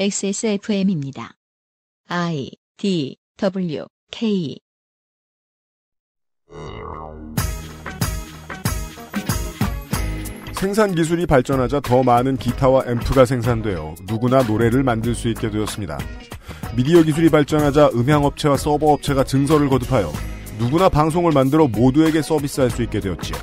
XSFM입니다. I D W K 생산 기술이 발전하자 더 많은 기타와 앰프가 생산되어 누구나 노래를 만들 수 있게 되었습니다. 미디어 기술이 발전하자 음향업체와 서버 업체가 증설을 거듭하여 누구나 방송을 만들어 모두에게 서비스할 수 있게 되었지요.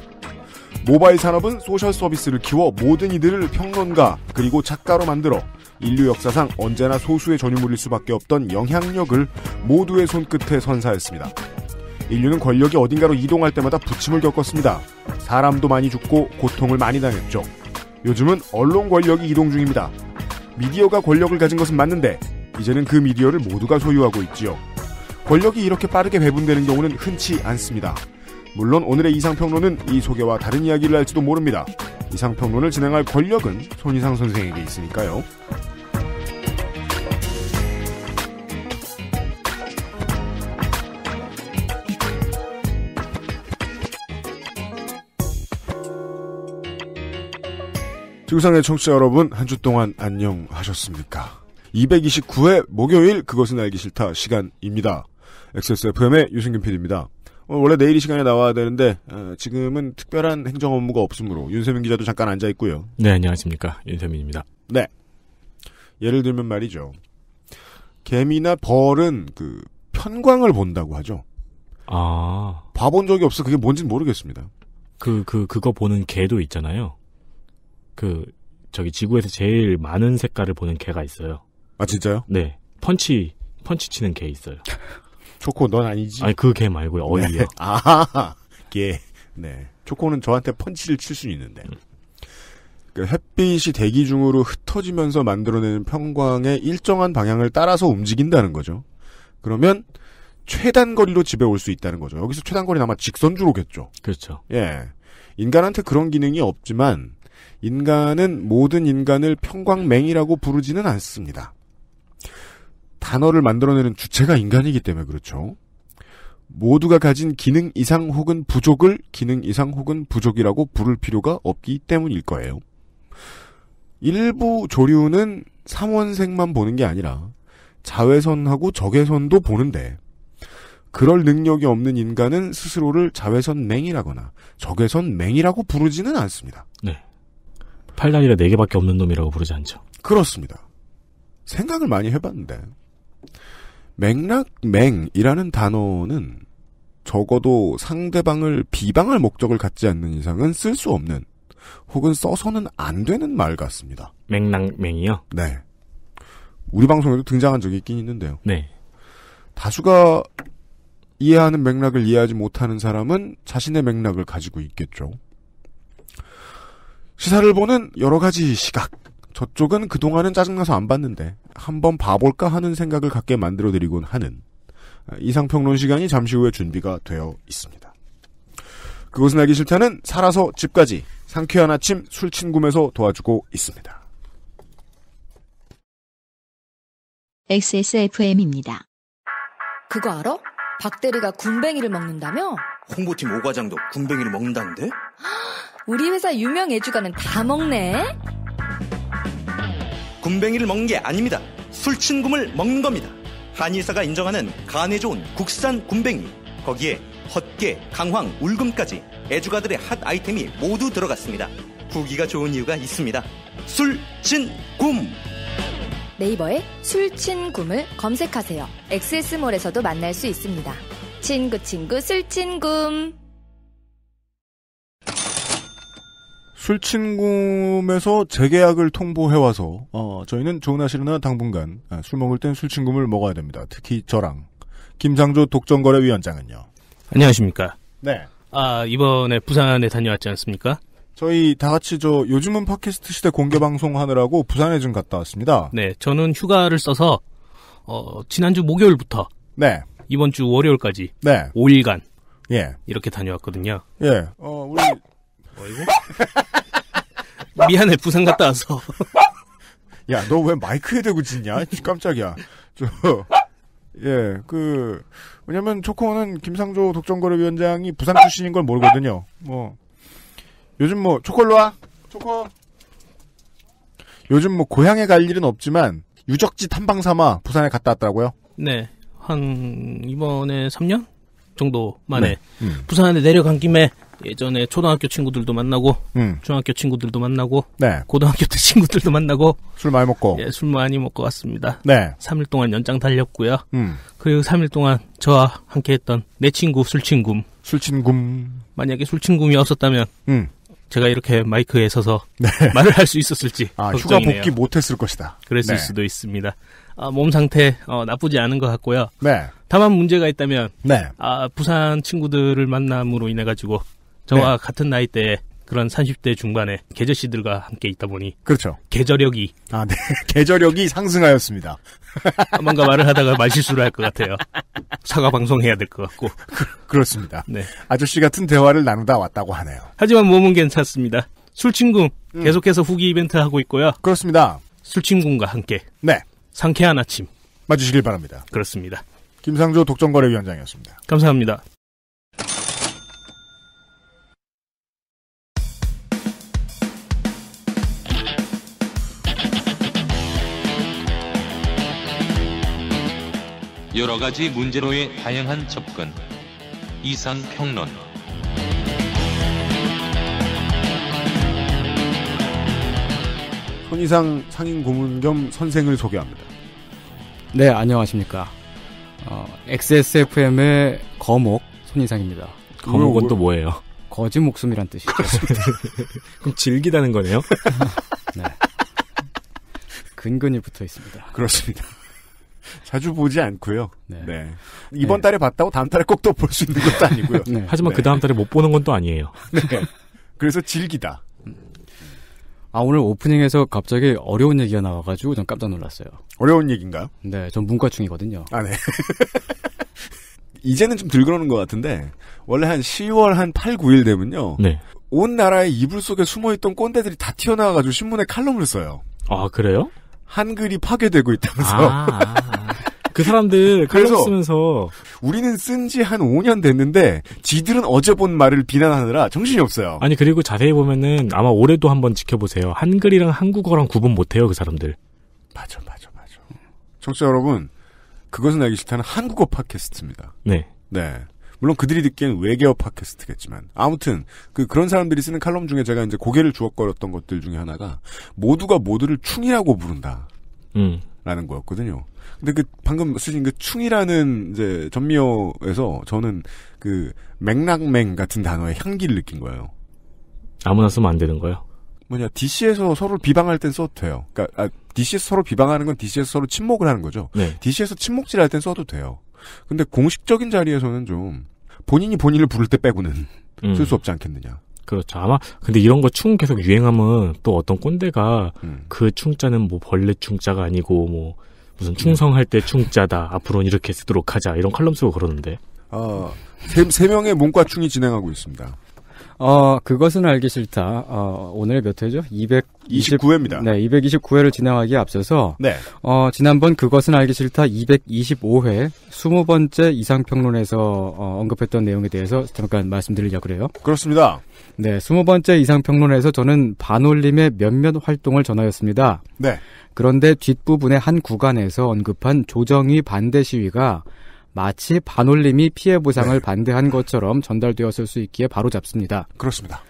모바일 산업은 소셜 서비스를 키워 모든 이들을 평론가 그리고 작가로 만들어 인류 역사상 언제나 소수의 전유물일 수밖에 없던 영향력을 모두의 손끝에 선사했습니다. 인류는 권력이 어딘가로 이동할 때마다 부침을 겪었습니다. 사람도 많이 죽고 고통을 많이 당했죠. 요즘은 언론 권력이 이동 중입니다. 미디어가 권력을 가진 것은 맞는데 이제는 그 미디어를 모두가 소유하고 있지요. 권력이 이렇게 빠르게 배분되는 경우는 흔치 않습니다. 물론 오늘의 이상평론은 이 소개와 다른 이야기를 할지도 모릅니다. 이상평론을 진행할 권력은 손희상 선생에게 있으니까요. 지구상의 청취자 여러분, 한 주 동안 안녕하셨습니까? 229회 목요일 그것은 알기 싫다 시간입니다. XSFM의 유승균 PD입니다. 어, 원래 내일 이 시간에 나와야 되는데 어, 지금은 특별한 행정 업무가 없으므로 윤세민 기자도 잠깐 앉아 있고요. 네, 안녕하십니까. 윤세민입니다. 네. 예를 들면 말이죠. 개미나 벌은 그 편광을 본다고 하죠. 아. 봐본 적이 없어. 그게 뭔진 모르겠습니다. 그, 그, 그거 보는 개도 있잖아요. 그 저기 지구에서 제일 많은 색깔을 보는 개가 있어요. 아 진짜요? 네. 펀치 펀치 치는 개 있어요. 초코 넌 아니지? 아니 그 개 말고요. 어이요. 네. 아, 개. 네. 초코는 저한테 펀치를 칠 수 있는데. 음. 그 햇빛이 대기 중으로 흩어지면서 만들어내는 평광의 일정한 방향을 따라서 움직인다는 거죠. 그러면 최단 거리로 집에 올 수 있다는 거죠. 여기서 최단 거리는 아마 직선주로겠죠. 그렇죠. 예. 인간한테 그런 기능이 없지만 인간은 모든 인간을 평광맹이라고 부르지는 않습니다. 단어를 만들어내는 주체가 인간이기 때문에 그렇죠. 모두가 가진 기능 이상 혹은 부족을 기능 이상 혹은 부족이라고 부를 필요가 없기 때문일 거예요. 일부 조류는 삼원색만 보는 게 아니라 자외선하고 적외선도 보는데 그럴 능력이 없는 인간은 스스로를 자외선맹이라거나 적외선맹이라고 부르지는 않습니다. 네. 팔다리가 4개밖에 없는 놈이라고 부르지 않죠. 그렇습니다. 생각을 많이 해봤는데 맥락맹이라는 단어는 적어도 상대방을 비방할 목적을 갖지 않는 이상은 쓸 수 없는 혹은 써서는 안 되는 말 같습니다. 맥락맹이요? 네. 우리 방송에도 등장한 적이 있긴 있는데요. 네. 다수가 이해하는 맥락을 이해하지 못하는 사람은 자신의 맥락을 가지고 있겠죠. 시사를 보는 여러 가지 시각. 저쪽은 그동안은 짜증나서 안 봤는데 한번 봐볼까 하는 생각을 갖게 만들어드리곤 하는 아, 이상평론 시간이 잠시 후에 준비가 되어 있습니다. 그것은 알기 싫다는 살아서 집까지 상쾌한 아침 술친구에서 도와주고 있습니다. XSFM입니다. 그거 알아? 박대리가 군뱅이를 먹는다며? 홍보팀 오과장도 군뱅이를 먹는다는데? 우리 회사 유명 애주가는 다 먹네. 굼벵이를 먹는 게 아닙니다. 술친굼을 먹는 겁니다. 한의사가 인정하는 간에 좋은 국산 굼벵이 거기에 헛개, 강황, 울금까지 애주가들의 핫 아이템이 모두 들어갔습니다. 구기가 좋은 이유가 있습니다. 술친굼! 네이버에 술친굼을 검색하세요. 엑세스몰에서도 만날 수 있습니다. 친구 친구 술친굼! 술친구에서 재계약을 통보해와서 어, 저희는 좋은하시려나 당분간 아, 술 먹을 땐 술친구를 먹어야 됩니다. 특히 저랑 김상조 독점거래위원장은요. 안녕하십니까. 네. 아 이번에 부산에 다녀왔지 않습니까? 저희 다 같이 저 요즘은 팟캐스트 시대 공개 방송 하느라고 부산에 좀 갔다 왔습니다. 네, 저는 휴가를 써서 어, 지난주 목요일부터 네. 이번 주 월요일까지 네. 5일간 예. 이렇게 다녀왔거든요. 예. 어, 우리 어이구. 미안해, 부산 갔다 와서. 야, 너 왜 마이크에 대고 짖냐? 깜짝이야. 저, 예, 그, 왜냐면 초코는 김상조 독점거래위원장이 부산 출신인 걸 모르거든요. 뭐, 요즘 뭐, 초콜로 와! 초코! 요즘 뭐, 고향에 갈 일은 없지만, 유적지 탐방 삼아 부산에 갔다 왔더라고요. 네. 한, 이번에 3년? 정도 만에. 네. 음. 부산에 내려간 김에 예전에 초등학교 친구들도 만나고 음. 중학교 친구들도 만나고 네. 고등학교 때 친구들도 만나고 술 많이 먹고 예, 술 많이 먹고 왔습니다. 네. 3일 동안 연장 달렸고요. 음. 그리고 3일 동안 저와 함께 했던 내 친구 술친구술친구 만약에 술친구이 없었다면 음. 제가 이렇게 마이크에 서서 네. 말을 할 수 있었을지 아, 휴가 복귀 못했을 것이다. 그랬을 네. 수도 있습니다. 아, 몸 상태 어, 나쁘지 않은 것 같고요. 네. 다만 문제가 있다면 네. 아, 부산 친구들을 만남으로 인해 가지고 저와 네. 같은 나이대에 그런 30대 중반에 계절 씨들과 함께 있다 보니 그렇죠. 계절력이 아, 네. 계절력이 상승하였습니다. 아, 뭔가 말을 하다가 말실수를 할 것 같아요. 사과 방송해야 될 것 같고. 그, 그렇습니다. 네. 아저씨 같은 대화를 나누다 왔다고 하네요. 하지만 몸은 괜찮습니다. 술친구 음. 계속해서 후기 이벤트 하고 있고요. 그렇습니다. 술친구과 함께 네. 상쾌한 아침 맞으시길 바랍니다. 그렇습니다. 김상조 독점거래위원장이었습니다. 감사합니다. 여러 가지 문제로의 다양한 접근. 이상 평론. 손이상 상인 고문 겸 선생을 소개합니다. 네, 안녕하십니까. 어, XSFM의 거목 손이상입니다. 거목은 또 뭐예요? 거짓 목숨이란 뜻이죠. 그럼 즐기다는 거네요? 네. 근근히 붙어 있습니다. 그렇습니다. 자주 보지 않고요. 네. 네. 이번 네. 달에 봤다고 다음 달에 꼭 또 볼 수 있는 것도 아니고요. 네. 하지만 그 네. 다음 달에 못 보는 건 또 아니에요. 네. 그래서 질기다. 아 오늘 오프닝에서 갑자기 어려운 얘기가 나와가지고 전 깜짝 놀랐어요. 어려운 얘기인가요? 네, 전 문과충이거든요. 아 네. 이제는 좀 덜그러는것 같은데 원래 한 10월 한 8, 9일 되면요. 네. 온 나라의 이불 속에 숨어있던 꼰대들이 다 튀어나와가지고 신문에 칼럼을 써요. 아 그래요? 한글이 파괴되고 있다면서. 아, 아, 아. 그 사람들 칼럼 쓰면서 우리는 쓴 지 한 5년 됐는데 지들은 어제 본 말을 비난하느라 정신이 없어요. 아니 그리고 자세히 보면은 아마 올해도 한번 지켜보세요. 한글이랑 한국어랑 구분 못해요 그 사람들. 맞아 맞아 맞아. 음. 청취자 여러분 그것은 알기 싫다는 한국어 팟캐스트입니다. 네. 네. 물론 그들이 듣기엔 외계어 팟캐스트겠지만 아무튼 그 그런 사람들이 쓰는 칼럼 중에 제가 이제 고개를 주걱거렸던 것들 중에 하나가 모두가 모두를 충이라고 부른다. 음. 라는 거였거든요. 근데 그 방금 쓰신 그 충이라는 이제 전미어에서 저는 그 맥락맹 같은 단어의 향기를 느낀 거예요. 아무나 쓰면 안 되는 거예요? 뭐냐 DC에서 서로 비방할 땐 써도 돼요. 그러니까 아, DC에서 서로 비방하는 건 DC에서 서로 침묵을 하는 거죠. 네. DC에서 침묵질할 땐 써도 돼요. 근데 공식적인 자리에서는 좀 본인이 본인을 부를 때 빼고는 음. 쓸수 없지 않겠느냐. 그렇죠. 아마 근데 이런 거 충 계속 유행하면 또 어떤 꼰대가 음. 그 충자는 뭐 벌레 충자가 아니고 뭐 무슨 네. 충성할 때 충자다. 앞으로는 이렇게 쓰도록 하자. 이런 칼럼 쓰고 그러는데. 아, 세, 세 명의 문과충이 진행하고 있습니다. 어, 그것은 알기 싫다. 어, 오늘 몇 회죠? 229회입니다. 네, 229회를 진행하기에 앞서서 네. 어, 지난번 그것은 알기 싫다 225회 20번째 이상평론에서 어, 언급했던 내용에 대해서 잠깐 말씀드리려 고 그래요. 그렇습니다. 네, 20번째 이상평론에서 저는 반올림의 몇몇 활동을 전하였습니다. 네. 그런데 뒷부분의 한 구간에서 언급한 조정위 반대 시위가 마치 반올림이 피해 보상을 네. 반대한 것처럼 전달되었을 수 있기에 바로 잡습니다. 그렇습니다.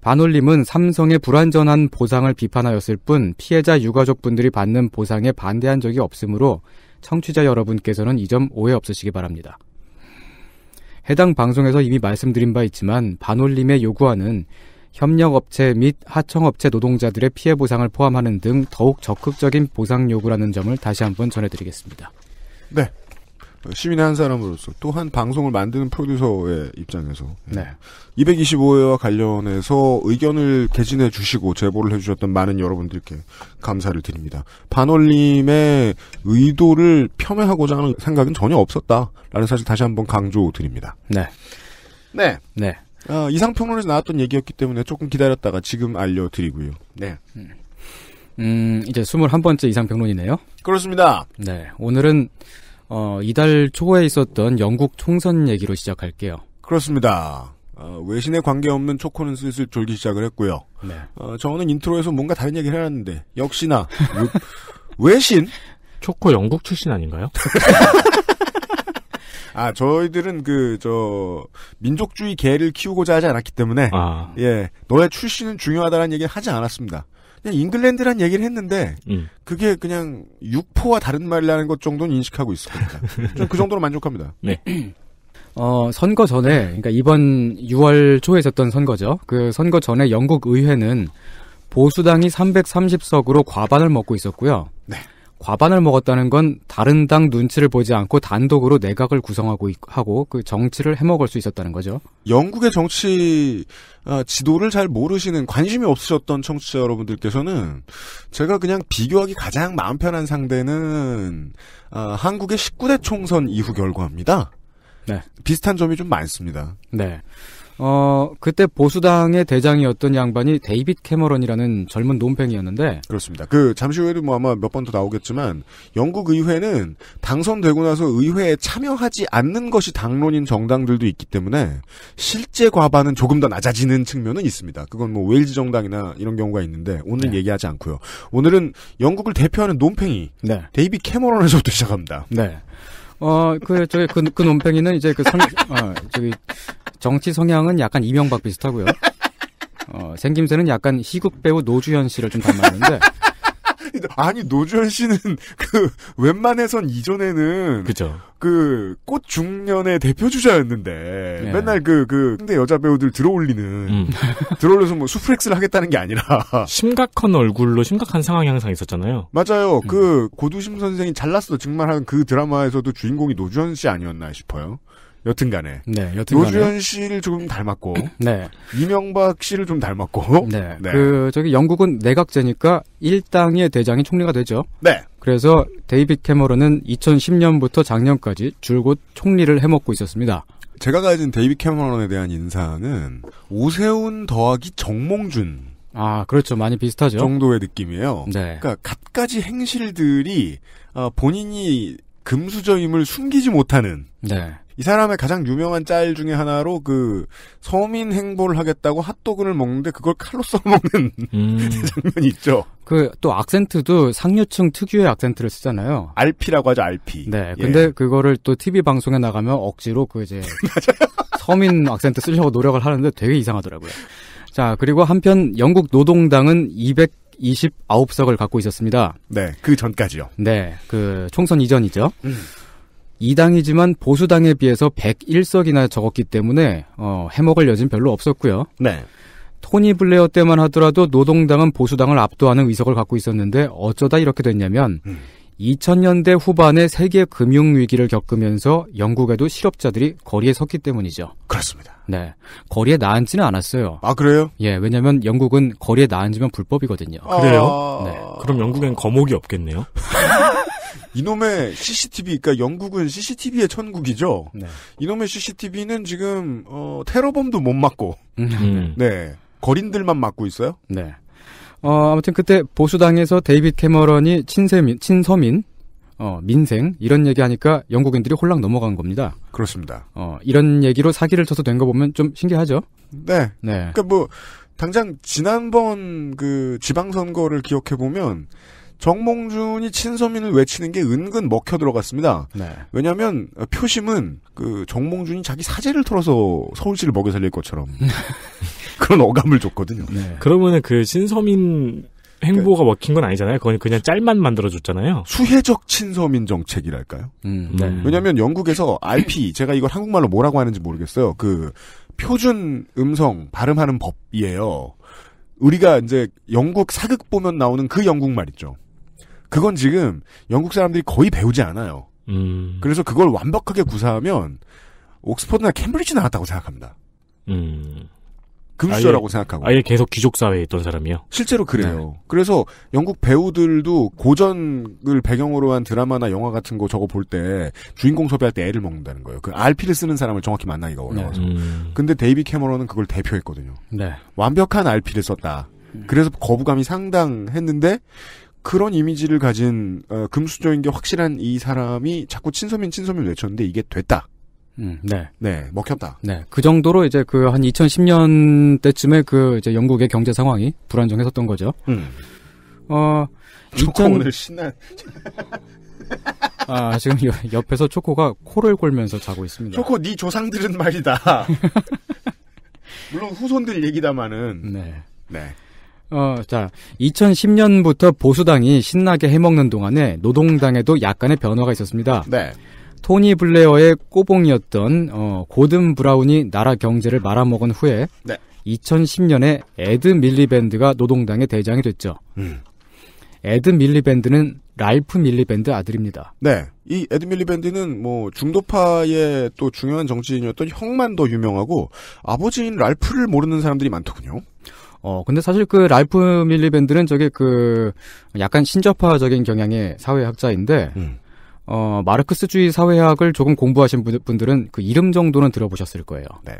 반올림은 삼성의 불완전한 보상을 비판하였을 뿐 피해자 유가족분들이 받는 보상에 반대한 적이 없으므로 청취자 여러분께서는 이 점 오해 없으시기 바랍니다. 해당 방송에서 이미 말씀드린 바 있지만 반올림의 요구안은 협력업체 및 하청업체 노동자들의 피해 보상을 포함하는 등 더욱 적극적인 보상 요구라는 점을 다시 한번 전해드리겠습니다. 네. 시민의 한 사람으로서 또한 방송을 만드는 프로듀서의 입장에서 네. 225회와 예. 관련해서 의견을 개진해 주시고 제보를 해주셨던 많은 여러분들께 감사를 드립니다. 반올림의 의도를 폄훼하고자 하는 생각은 전혀 없었다라는 사실 다시 한번 강조드립니다. 네. 네. 네. 어, 이상평론에서 나왔던 얘기였기 때문에 조금 기다렸다가 지금 알려드리고요. 네. 음, 이제 21번째 이상평론이네요. 그렇습니다. 네. 오늘은 어, 이달 초에 있었던 영국 총선 얘기로 시작할게요. 그렇습니다. 어, 외신에 관계없는 초코는 슬슬 졸기 시작을 했고요. 네. 어, 저는 인트로에서 뭔가 다른 얘기를 해놨는데 역시나 외신 초코 영국 출신 아닌가요? 아, 저희들은 그, 저, 민족주의 개를 키우고자 하지 않았기 때문에, 아. 예, 너의 출신은 중요하다는 얘기는 하지 않았습니다. 그냥 잉글랜드란 얘기를 했는데 음. 그게 그냥 육포와 다른 말이라는 것 정도는 인식하고 있을 겁니다. 그 정도로 만족합니다. 네. 어, 선거 전에 그러니까 이번 6월 초에 있었던 선거죠. 그 선거 전에 영국 의회는 보수당이 330석으로 과반을 먹고 있었고요. 네. 과반을 먹었다는 건 다른 당 눈치를 보지 않고 단독으로 내각을 구성하고 하고 그 정치를 해먹을 수 있었다는 거죠. 영국의 정치 아, 지도를 잘 모르시는 관심이 없으셨던 청취자 여러분들께서는 제가 그냥 비교하기 가장 마음 편한 상대는 아, 한국의 19대 총선 이후 결과입니다. 네. 비슷한 점이 좀 많습니다. 네. 어, 그때 보수당의 대장이었던 양반이 데이빗 캐머런이라는 젊은 논팽이었는데. 그렇습니다. 그, 잠시 후에도 뭐 아마 몇 번 더 나오겠지만, 영국 의회는 당선되고 나서 의회에 참여하지 않는 것이 당론인 정당들도 있기 때문에, 실제 과반은 조금 더 낮아지는 측면은 있습니다. 그건 뭐 웨일즈 정당이나 이런 경우가 있는데, 오늘 네. 얘기하지 않고요. 오늘은 영국을 대표하는 논팽이, 네. 데이빗 캐머런에서부터 시작합니다. 네. 어, 그, 저기, 그, 그 논팽이는 이제 그 성, 어, 저기, 정치 성향은 약간 이명박 비슷하고요. 어, 생김새는 약간 희극 배우 노주현 씨를 좀 닮았는데. 아니 노주현 씨는 그 웬만해선 이전에는 그죠. 그꽃 중년의 대표 주자였는데 네. 맨날 그그 그 근데 그 여자 배우들 들어올리는 음. 들어올려서 뭐 수프렉스를 하겠다는 게 아니라 심각한 얼굴로 심각한 상황이 항상 있었잖아요. 맞아요. 음. 그 고두심 선생이 잘났어 증말 한 그 드라마에서도 주인공이 노주현 씨 아니었나 싶어요. 여튼간에. 네, 여튼간에. 노주현 씨를 조금 닮았고. 네. 이명박 씨를 좀 닮았고. 네. 네. 그, 저기 영국은 내각제니까 일당의 대장이 총리가 되죠. 네. 그래서 데이빗 캐머런은 2010년부터 작년까지 줄곧 총리를 해먹고 있었습니다. 제가 가진 데이빗 캐머런에 대한 인상은 오세훈 더하기 정몽준. 아, 그렇죠. 많이 비슷하죠. 정도의 느낌이에요. 네. 그러니까 갖가지 행실들이 어, 본인이 금수저임을 숨기지 못하는 네. 이 사람의 가장 유명한 짤 중에 하나로 그 서민 행보를 하겠다고 핫도그를 먹는데 그걸 칼로 써먹는 음. 장면이 있죠. 그 또 악센트도 상류층 특유의 악센트를 쓰잖아요. r p 라고 하죠, RP. 네. 근데 예. 그거를 또 TV 방송에 나가면 억지로 그 이제 서민 악센트 쓰려고 노력을 하는데 되게 이상하더라고요. 자, 그리고 한편 영국 노동당은 200 229석을 갖고 있었습니다. 네, 그 전까지요. 네, 그 총선 이전이죠. 음. 이당이지만 보수당에 비해서 101석이나 적었기 때문에 어, 해먹을 여진 별로 없었고요. 네. 토니 블레어 때만 하더라도 노동당은 보수당을 압도하는 의석을 갖고 있었는데 어쩌다 이렇게 됐냐면 음. 2000년대 후반에 세계 금융 위기를 겪으면서 영국에도 실업자들이 거리에 섰기 때문이죠. 그렇습니다. 네. 거리에 나앉지는 않았어요. 아, 그래요? 예, 왜냐면 영국은 거리에 나앉으면 불법이거든요. 아... 그래요? 네. 그럼 영국엔 거목이 없겠네요? 이놈의 CCTV, 그러니까 영국은 CCTV의 천국이죠. 네. 이놈의 CCTV는 지금 어, 테러범도 못 막고, 음. 네 거린들만 막고 있어요. 네. 어, 아무튼 그때 보수당에서 데이빗 캐머런이 친세민, 친서민 어, 민생 이런 얘기하니까 영국인들이 홀랑 넘어간 겁니다. 그렇습니다. 어, 이런 얘기로 사기를 쳐서 된 거 보면 좀 신기하죠. 네. 네. 그러니까 뭐 당장 지난번 그 지방선거를 기억해 보면 정몽준이 친서민을 외치는 게 은근 먹혀 들어갔습니다. 네. 왜냐하면 표심은 그 정몽준이 자기 사제를 털어서 서울시를 먹여 살릴 것처럼 그런 어감을 줬거든요. 네. 그러면은 그친서민 행보가 먹힌 건 아니잖아요. 그건 그냥 짤만 만들어줬잖아요. 수혜적 친서민 정책이랄까요? 음, 네. 왜냐하면 영국에서 IP 제가 이걸 한국말로 뭐라고 하는지 모르겠어요. 그 표준 음성 발음하는 법이에요. 우리가 이제 영국 사극 보면 나오는 그 영국말 있죠. 그건 지금 영국 사람들이 거의 배우지 않아요. 음. 그래서 그걸 완벽하게 구사하면 옥스퍼드나 캠브리지 나왔다고 생각합니다. 음. 금수저라고 아예, 생각하고. 아예 계속 귀족 사회에 있던 사람이요. 실제로 네. 그래요. 네. 그래서 영국 배우들도 고전을 배경으로 한 드라마나 영화 같은 거 저거 볼 때 주인공 섭외할 때 애를 먹는다는 거예요. 그 RP를 쓰는 사람을 정확히 만나기가 네. 어려워서. 네. 음. 근데 데이비 캐머런은 그걸 대표했거든요. 네. 완벽한 RP를 썼다. 음. 그래서 거부감이 상당했는데 그런 이미지를 가진 어, 금수저인 게 확실한 이 사람이 자꾸 친서민 친서민 외쳤는데 이게 됐다. 음, 네. 네, 먹혔다. 네. 그 정도로 이제 그 한 2010년 때쯤에 그 이제 영국의 경제 상황이 불안정했었던 거죠. 음. 어, 2000... 오늘 신나. 아, 지금 옆에서 초코가 코를 골면서 자고 있습니다. 초코, 네 조상들은 말이다. 물론 후손들 얘기다마는. 네. 네. 어, 자, 2010년부터 보수당이 신나게 해먹는 동안에 노동당에도 약간의 변화가 있었습니다. 네. 토니 블레어의 꼬봉이었던 어, 고든 브라운이 나라 경제를 말아먹은 후에 네. 2010년에 에드 밀리밴드가 노동당의 대장이 됐죠. 음. 에드 밀리밴드는 랄프 밀리밴드 아들입니다. 네. 이 에드 밀리밴드는 뭐 중도파의 또 중요한 정치인이었던 형만 더 유명하고 아버지인 랄프를 모르는 사람들이 많더군요. 어, 근데 사실 그 랄프 밀리밴드는 저게 그 약간 신저파적인 경향의 사회학자인데 음. 어, 마르크스주의 사회학을 조금 공부하신 분들은 그 이름 정도는 들어보셨을 거예요. 네.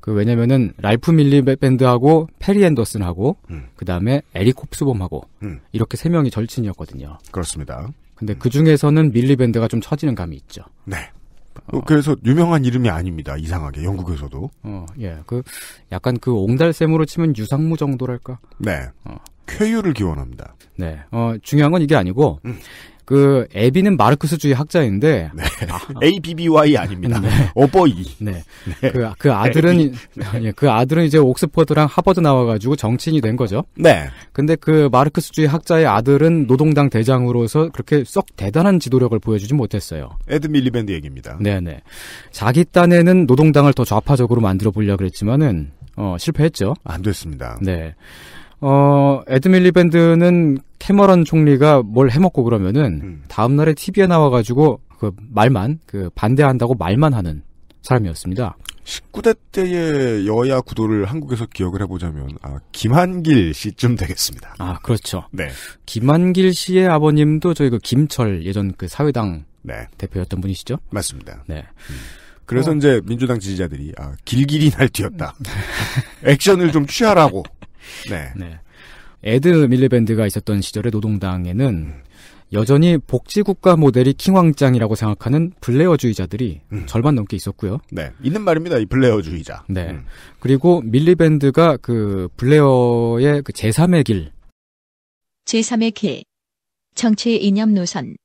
그 왜냐면은 랄프 밀리밴드하고 페리 앤더슨하고 음. 그다음에 에리 콥스범하고 음. 이렇게 세 명이 절친이었거든요. 그렇습니다. 근데 음. 그 중에서는 밀리밴드가 좀 처지는 감이 있죠. 네. 어. 어, 그래서 유명한 이름이 아닙니다. 이상하게 영국에서도. 어, 예. 그 약간 그 옹달샘으로 치면 유상무 정도랄까? 네. 어. 쾌유를 기원합니다. 네. 어, 중요한 건 이게 아니고, 음. 그 에비는 마르크스주의 학자인데 네. 아, A B B Y 아닙니다. 네. 어버이. 네. 네. 그, 그 아들은 네. 그 아들은 이제 옥스퍼드랑 하버드 나와가지고 정치인이 된 거죠. 네. 근데 그 마르크스주의 학자의 아들은 노동당 대장으로서 그렇게 썩 대단한 지도력을 보여주지 못했어요. 에드 밀리밴드 얘기입니다. 네네. 네. 자기 딴에는 노동당을 더 좌파적으로 만들어 보려 그랬지만은 어, 실패했죠. 안 됐습니다. 네. 어, 에드밀리 밴드는 캐머런 총리가 뭘 해먹고 그러면은 음. 다음날에 TV에 나와가지고 그 말만 그 반대한다고 말만 하는 사람이었습니다. 19대 때의 여야 구도를 한국에서 기억을 해보자면 아, 김한길 씨쯤 되겠습니다. 아 그렇죠. 네. 김한길 씨의 아버님도 저희 그 김철 예전 그 사회당 네. 대표였던 분이시죠? 맞습니다. 네. 음. 그래서 어. 이제 민주당 지지자들이 아, 길길이 날뛰었다. 액션을 좀 취하라고. 네. 네. 에드 밀리밴드가 있었던 시절의 노동당에는 음. 여전히 복지국가 모델이 킹왕짱이라고 생각하는 블레어주의자들이 음. 절반 넘게 있었고요. 네. 있는 말입니다. 이 블레어주의자. 네. 음. 그리고 밀리밴드가 그 블레어의 그 제3의 길. 제3의 길. 정치 이념 노선.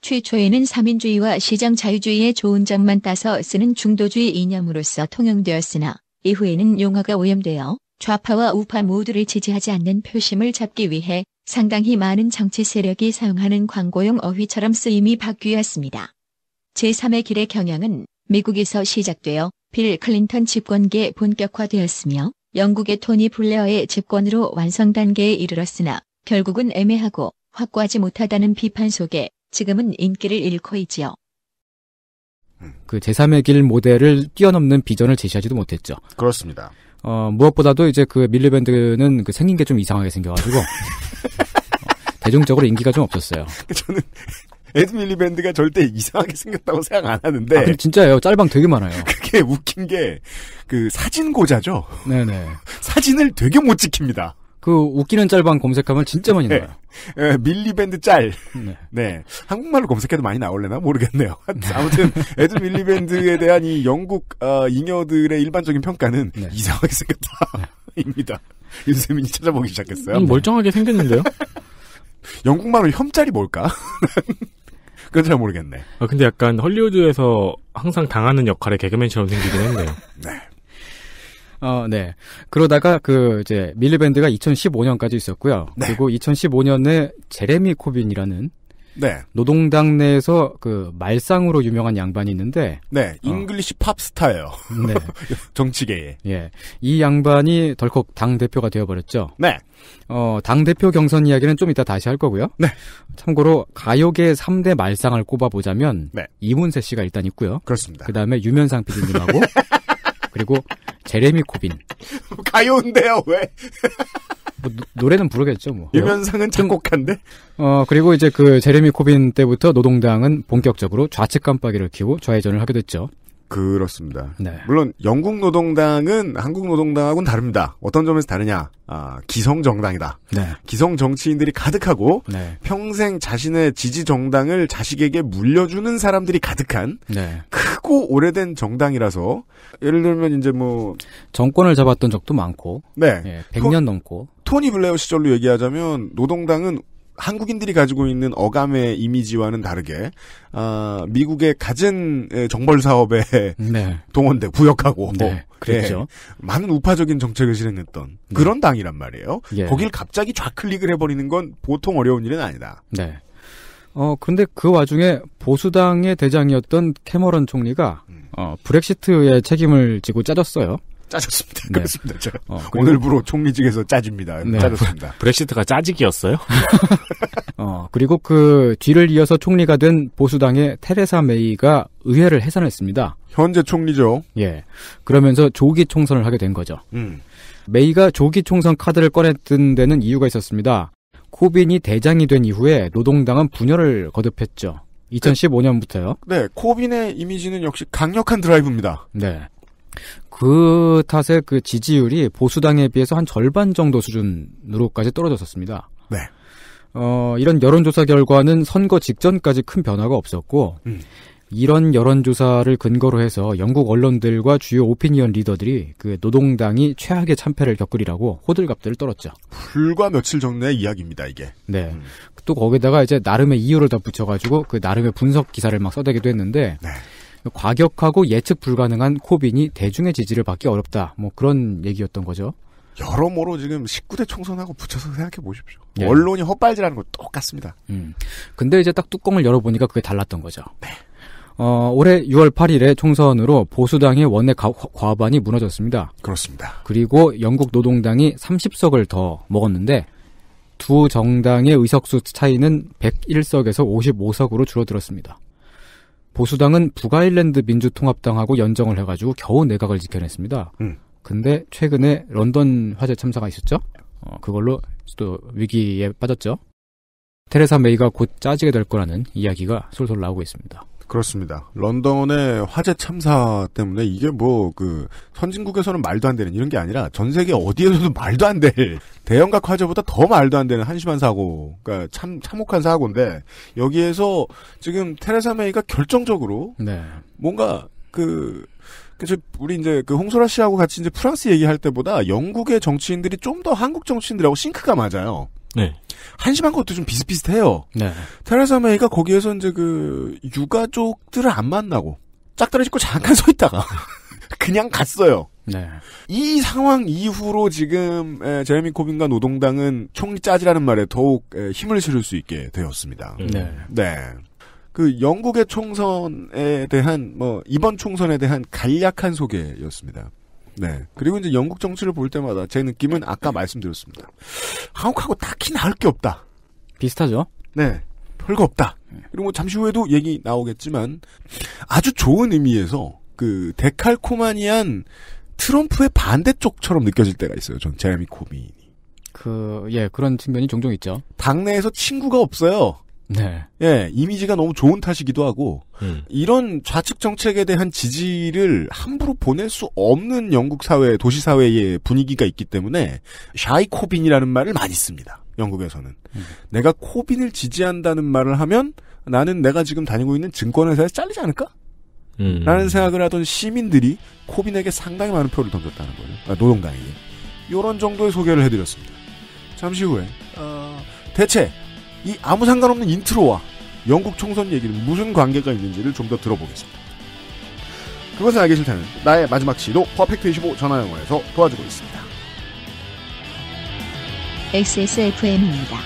최초에는 사민주의와 시장 자유주의의 좋은 점만 따서 쓰는 중도주의 이념으로서 통용되었으나 이후에는 용어가 오염되어 좌파와 우파 모두를 지지하지 않는 표심을 잡기 위해 상당히 많은 정치 세력이 사용하는 광고용 어휘처럼 쓰임이 바뀌었습니다. 제3의 길의 경향은 미국에서 시작되어 빌 클린턴 집권계에 본격화되었으며 영국의 토니 블레어의 집권으로 완성 단계에 이르렀으나 결국은 애매하고 확고하지 못하다는 비판 속에 지금은 인기를 잃고 있지요. 그 제3의 길 모델을 뛰어넘는 비전을 제시하지도 못했죠. 그렇습니다. 어, 무엇보다도 이제 그 밀리밴드는 그 생긴 게 좀 이상하게 생겨가지고 어, 대중적으로 인기가 좀 없었어요. 저는 에드 밀리밴드가 절대 이상하게 생겼다고 생각 안 하는데. 아, 진짜예요. 짤방 되게 많아요. 그게 웃긴 게 그 사진 고자죠. 네네. 사진을 되게 못 찍힙니다. 그 웃기는 짤방 검색하면 진짜 많이 네. 나와요. 네. 예, 에, 밀리밴드 짤. 네. 네. 한국말로 검색해도 많이 나올래나 모르겠네요. 아무튼 애드 밀리밴드에 대한 이 영국 어, 잉여들의 일반적인 평가는 네. 이상하게 생겼다입니다. 네. 윤세민이 찾아보기 시작했어요. 음, 멀쩡하게 생겼는데요. 영국말로 혐짤이 뭘까? 그건 잘 모르겠네. 아 근데 약간 헐리우드에서 항상 당하는 역할의 개그맨처럼 생기긴 했네요. 네. 어, 네. 그러다가 그 이제 밀리밴드가 2015년까지 있었고요. 네. 그리고 2015년에 제레미 코빈이라는 네. 노동당 내에서 그 말상으로 유명한 양반이 있는데 네, 어. 잉글리시 어. 팝스타예요. 네. 정치계에. 예. 이 양반이 덜컥 당 대표가 되어 버렸죠. 네. 어, 당 대표 경선 이야기는 좀 이따 다시 할 거고요. 네. 참고로 가요계 3대 말상을 꼽아 보자면 네. 이문세 씨가 일단 있고요. 그렇습니다. 그다음에 유면상 PD님하고 그리고 제레미 코빈. 가요인데요, 왜? 뭐, 노래는 부르겠죠, 뭐. 유면상은 창곡한데? 어, 그리고 이제 그 제레미 코빈 때부터 노동당은 본격적으로 좌측 깜빡이를 키고 좌회전을 하게 됐죠. 그렇습니다. 네. 물론 영국 노동당은 한국 노동당하고는 다릅니다. 어떤 점에서 다르냐? 아, 기성 정당이다. 네. 기성 정치인들이 가득하고 네. 평생 자신의 지지 정당을 자식에게 물려주는 사람들이 가득한 네. 크고 오래된 정당이라서 예를 들면 이제 뭐 정권을 잡았던 적도 많고 네. 예, 100년 토, 넘고 토니 블레어 시절로 얘기하자면 노동당은 한국인들이 가지고 있는 어감의 이미지와는 다르게 아, 미국의 가진 정벌 사업에 네. 동원돼 부역하고 뭐. 네, 그랬죠. 예, 많은 우파적인 정책을 실행했던 네. 그런 당이란 말이에요. 예. 거길 갑자기 좌클릭을 해버리는 건 보통 어려운 일은 아니다. 네. 어 근데 그 와중에 보수당의 대장이었던 캐머런 총리가 음. 어, 브렉시트의 책임을 지고 짜졌어요. 짜졌습니다. 네. 그렇습니다. 제가 어, 오늘부로 총리직에서 짜집니다. 네. 짜졌습니다. 브렉시트가 짜지기였어요? 어, 그리고 그 뒤를 이어서 총리가 된 보수당의 테레사 메이가 의회를 해산했습니다. 현재 총리죠. 예. 그러면서 조기 총선을 하게 된 거죠. 음. 메이가 조기 총선 카드를 꺼냈던 데는 이유가 있었습니다. 코빈이 대장이 된 이후에 노동당은 분열을 거듭했죠. 2015년부터요. 네, 코빈의 이미지는 역시 강력한 드라이브입니다. 네. 그 탓에 그 지지율이 보수당에 비해서 한 절반 정도 수준으로까지 떨어졌었습니다. 네. 어, 이런 여론조사 결과는 선거 직전까지 큰 변화가 없었고, 음. 이런 여론조사를 근거로 해서 영국 언론들과 주요 오피니언 리더들이 그 노동당이 최악의 참패를 겪으리라고 호들갑들을 떨었죠. 불과 며칠 전의 이야기입니다, 이게. 네. 음. 또 거기다가 이제 나름의 이유를 덧붙여가지고 그 나름의 분석 기사를 막 써대기도 했는데, 네. 과격하고 예측 불가능한 코빈이 대중의 지지를 받기 어렵다. 뭐 그런 얘기였던 거죠. 여러모로 지금 19대 총선하고 붙여서 생각해 보십시오. 예. 언론이 헛발질하는 거 똑같습니다. 음. 근데 이제 딱 뚜껑을 열어보니까 그게 달랐던 거죠. 네. 어, 올해 6월 8일에 총선으로 보수당의 원내 가, 과반이 무너졌습니다. 그렇습니다. 그리고 영국 노동당이 30석을 더 먹었는데 두 정당의 의석수 차이는 101석에서 55석으로 줄어들었습니다. 보수당은 북아일랜드 민주통합당하고 연정을 해가지고 겨우 내각을 지켜냈습니다. 음. 근데 최근에 런던 화재 참사가 있었죠. 어, 그걸로 또 위기에 빠졌죠. 테레사 메이가 곧 짜지게 될 거라는 이야기가 솔솔 나오고 있습니다. 그렇습니다. 런던의 화재 참사 때문에 이게 뭐 그 선진국에서는 말도 안 되는 이런 게 아니라 전 세계 어디에서도 말도 안 될 대형각 화재보다 더 말도 안 되는 한심한 사고, 그러니까 참 참혹한 사고인데 여기에서 지금 테레사 메이가 결정적으로 네. 뭔가 그 그래서 우리 이제 그 홍소라 씨하고 같이 이제 프랑스 얘기할 때보다 영국의 정치인들이 좀 더 한국 정치인들하고 싱크가 맞아요. 네. 한심한 것도 좀 비슷비슷해요. 네. 테레사 메이가 거기에서 이제 그 유가족들을 안 만나고 짝다리 짚고 잠깐 서 있다가 그냥 갔어요. 네. 이 상황 이후로 지금 제레미 코빈과 노동당은 총리 짜지라는 말에 더욱 힘을 실을 수 있게 되었습니다. 음. 네. 네. 그 영국의 총선에 대한 뭐 이번 총선에 대한 간략한 소개였습니다. 네. 그리고 이제 영국 정치를 볼 때마다 제 느낌은 아까 말씀드렸습니다. 한국하고 딱히 나을 게 없다. 비슷하죠? 네. 별거 없다. 그리고 뭐 잠시 후에도 얘기 나오겠지만 아주 좋은 의미에서 그 데칼코마니안 트럼프의 반대쪽처럼 느껴질 때가 있어요. 전 제레미 코빈이. 그, 예, 그런 측면이 종종 있죠. 당내에서 친구가 없어요. 네. 예, 이미지가 너무 좋은 탓이기도 하고 음. 이런 좌측 정책에 대한 지지를 함부로 보낼 수 없는 영국 사회, 도시 사회의 분위기가 있기 때문에 샤이 코빈이라는 말을 많이 씁니다. 영국에서는 음. 내가 코빈을 지지한다는 말을 하면 나는 내가 지금 다니고 있는 증권회사에서 잘리지 않을까? 음. 라는 생각을 하던 시민들이 코빈에게 상당히 많은 표를 던졌다는 거예요. 아, 노동당에게. 요런 정도의 소개를 해드렸습니다. 잠시 후에 어... 대체 이 아무 상관없는 인트로와 영국 총선 얘기는 무슨 관계가 있는지를 좀 더 들어보겠습니다. 그것을 알기 싫다는 나의 마지막 시도 퍼펙트25 전화영어에서 도와주고 있습니다. XSFM입니다.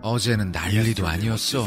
어제는 난리도 아니었어.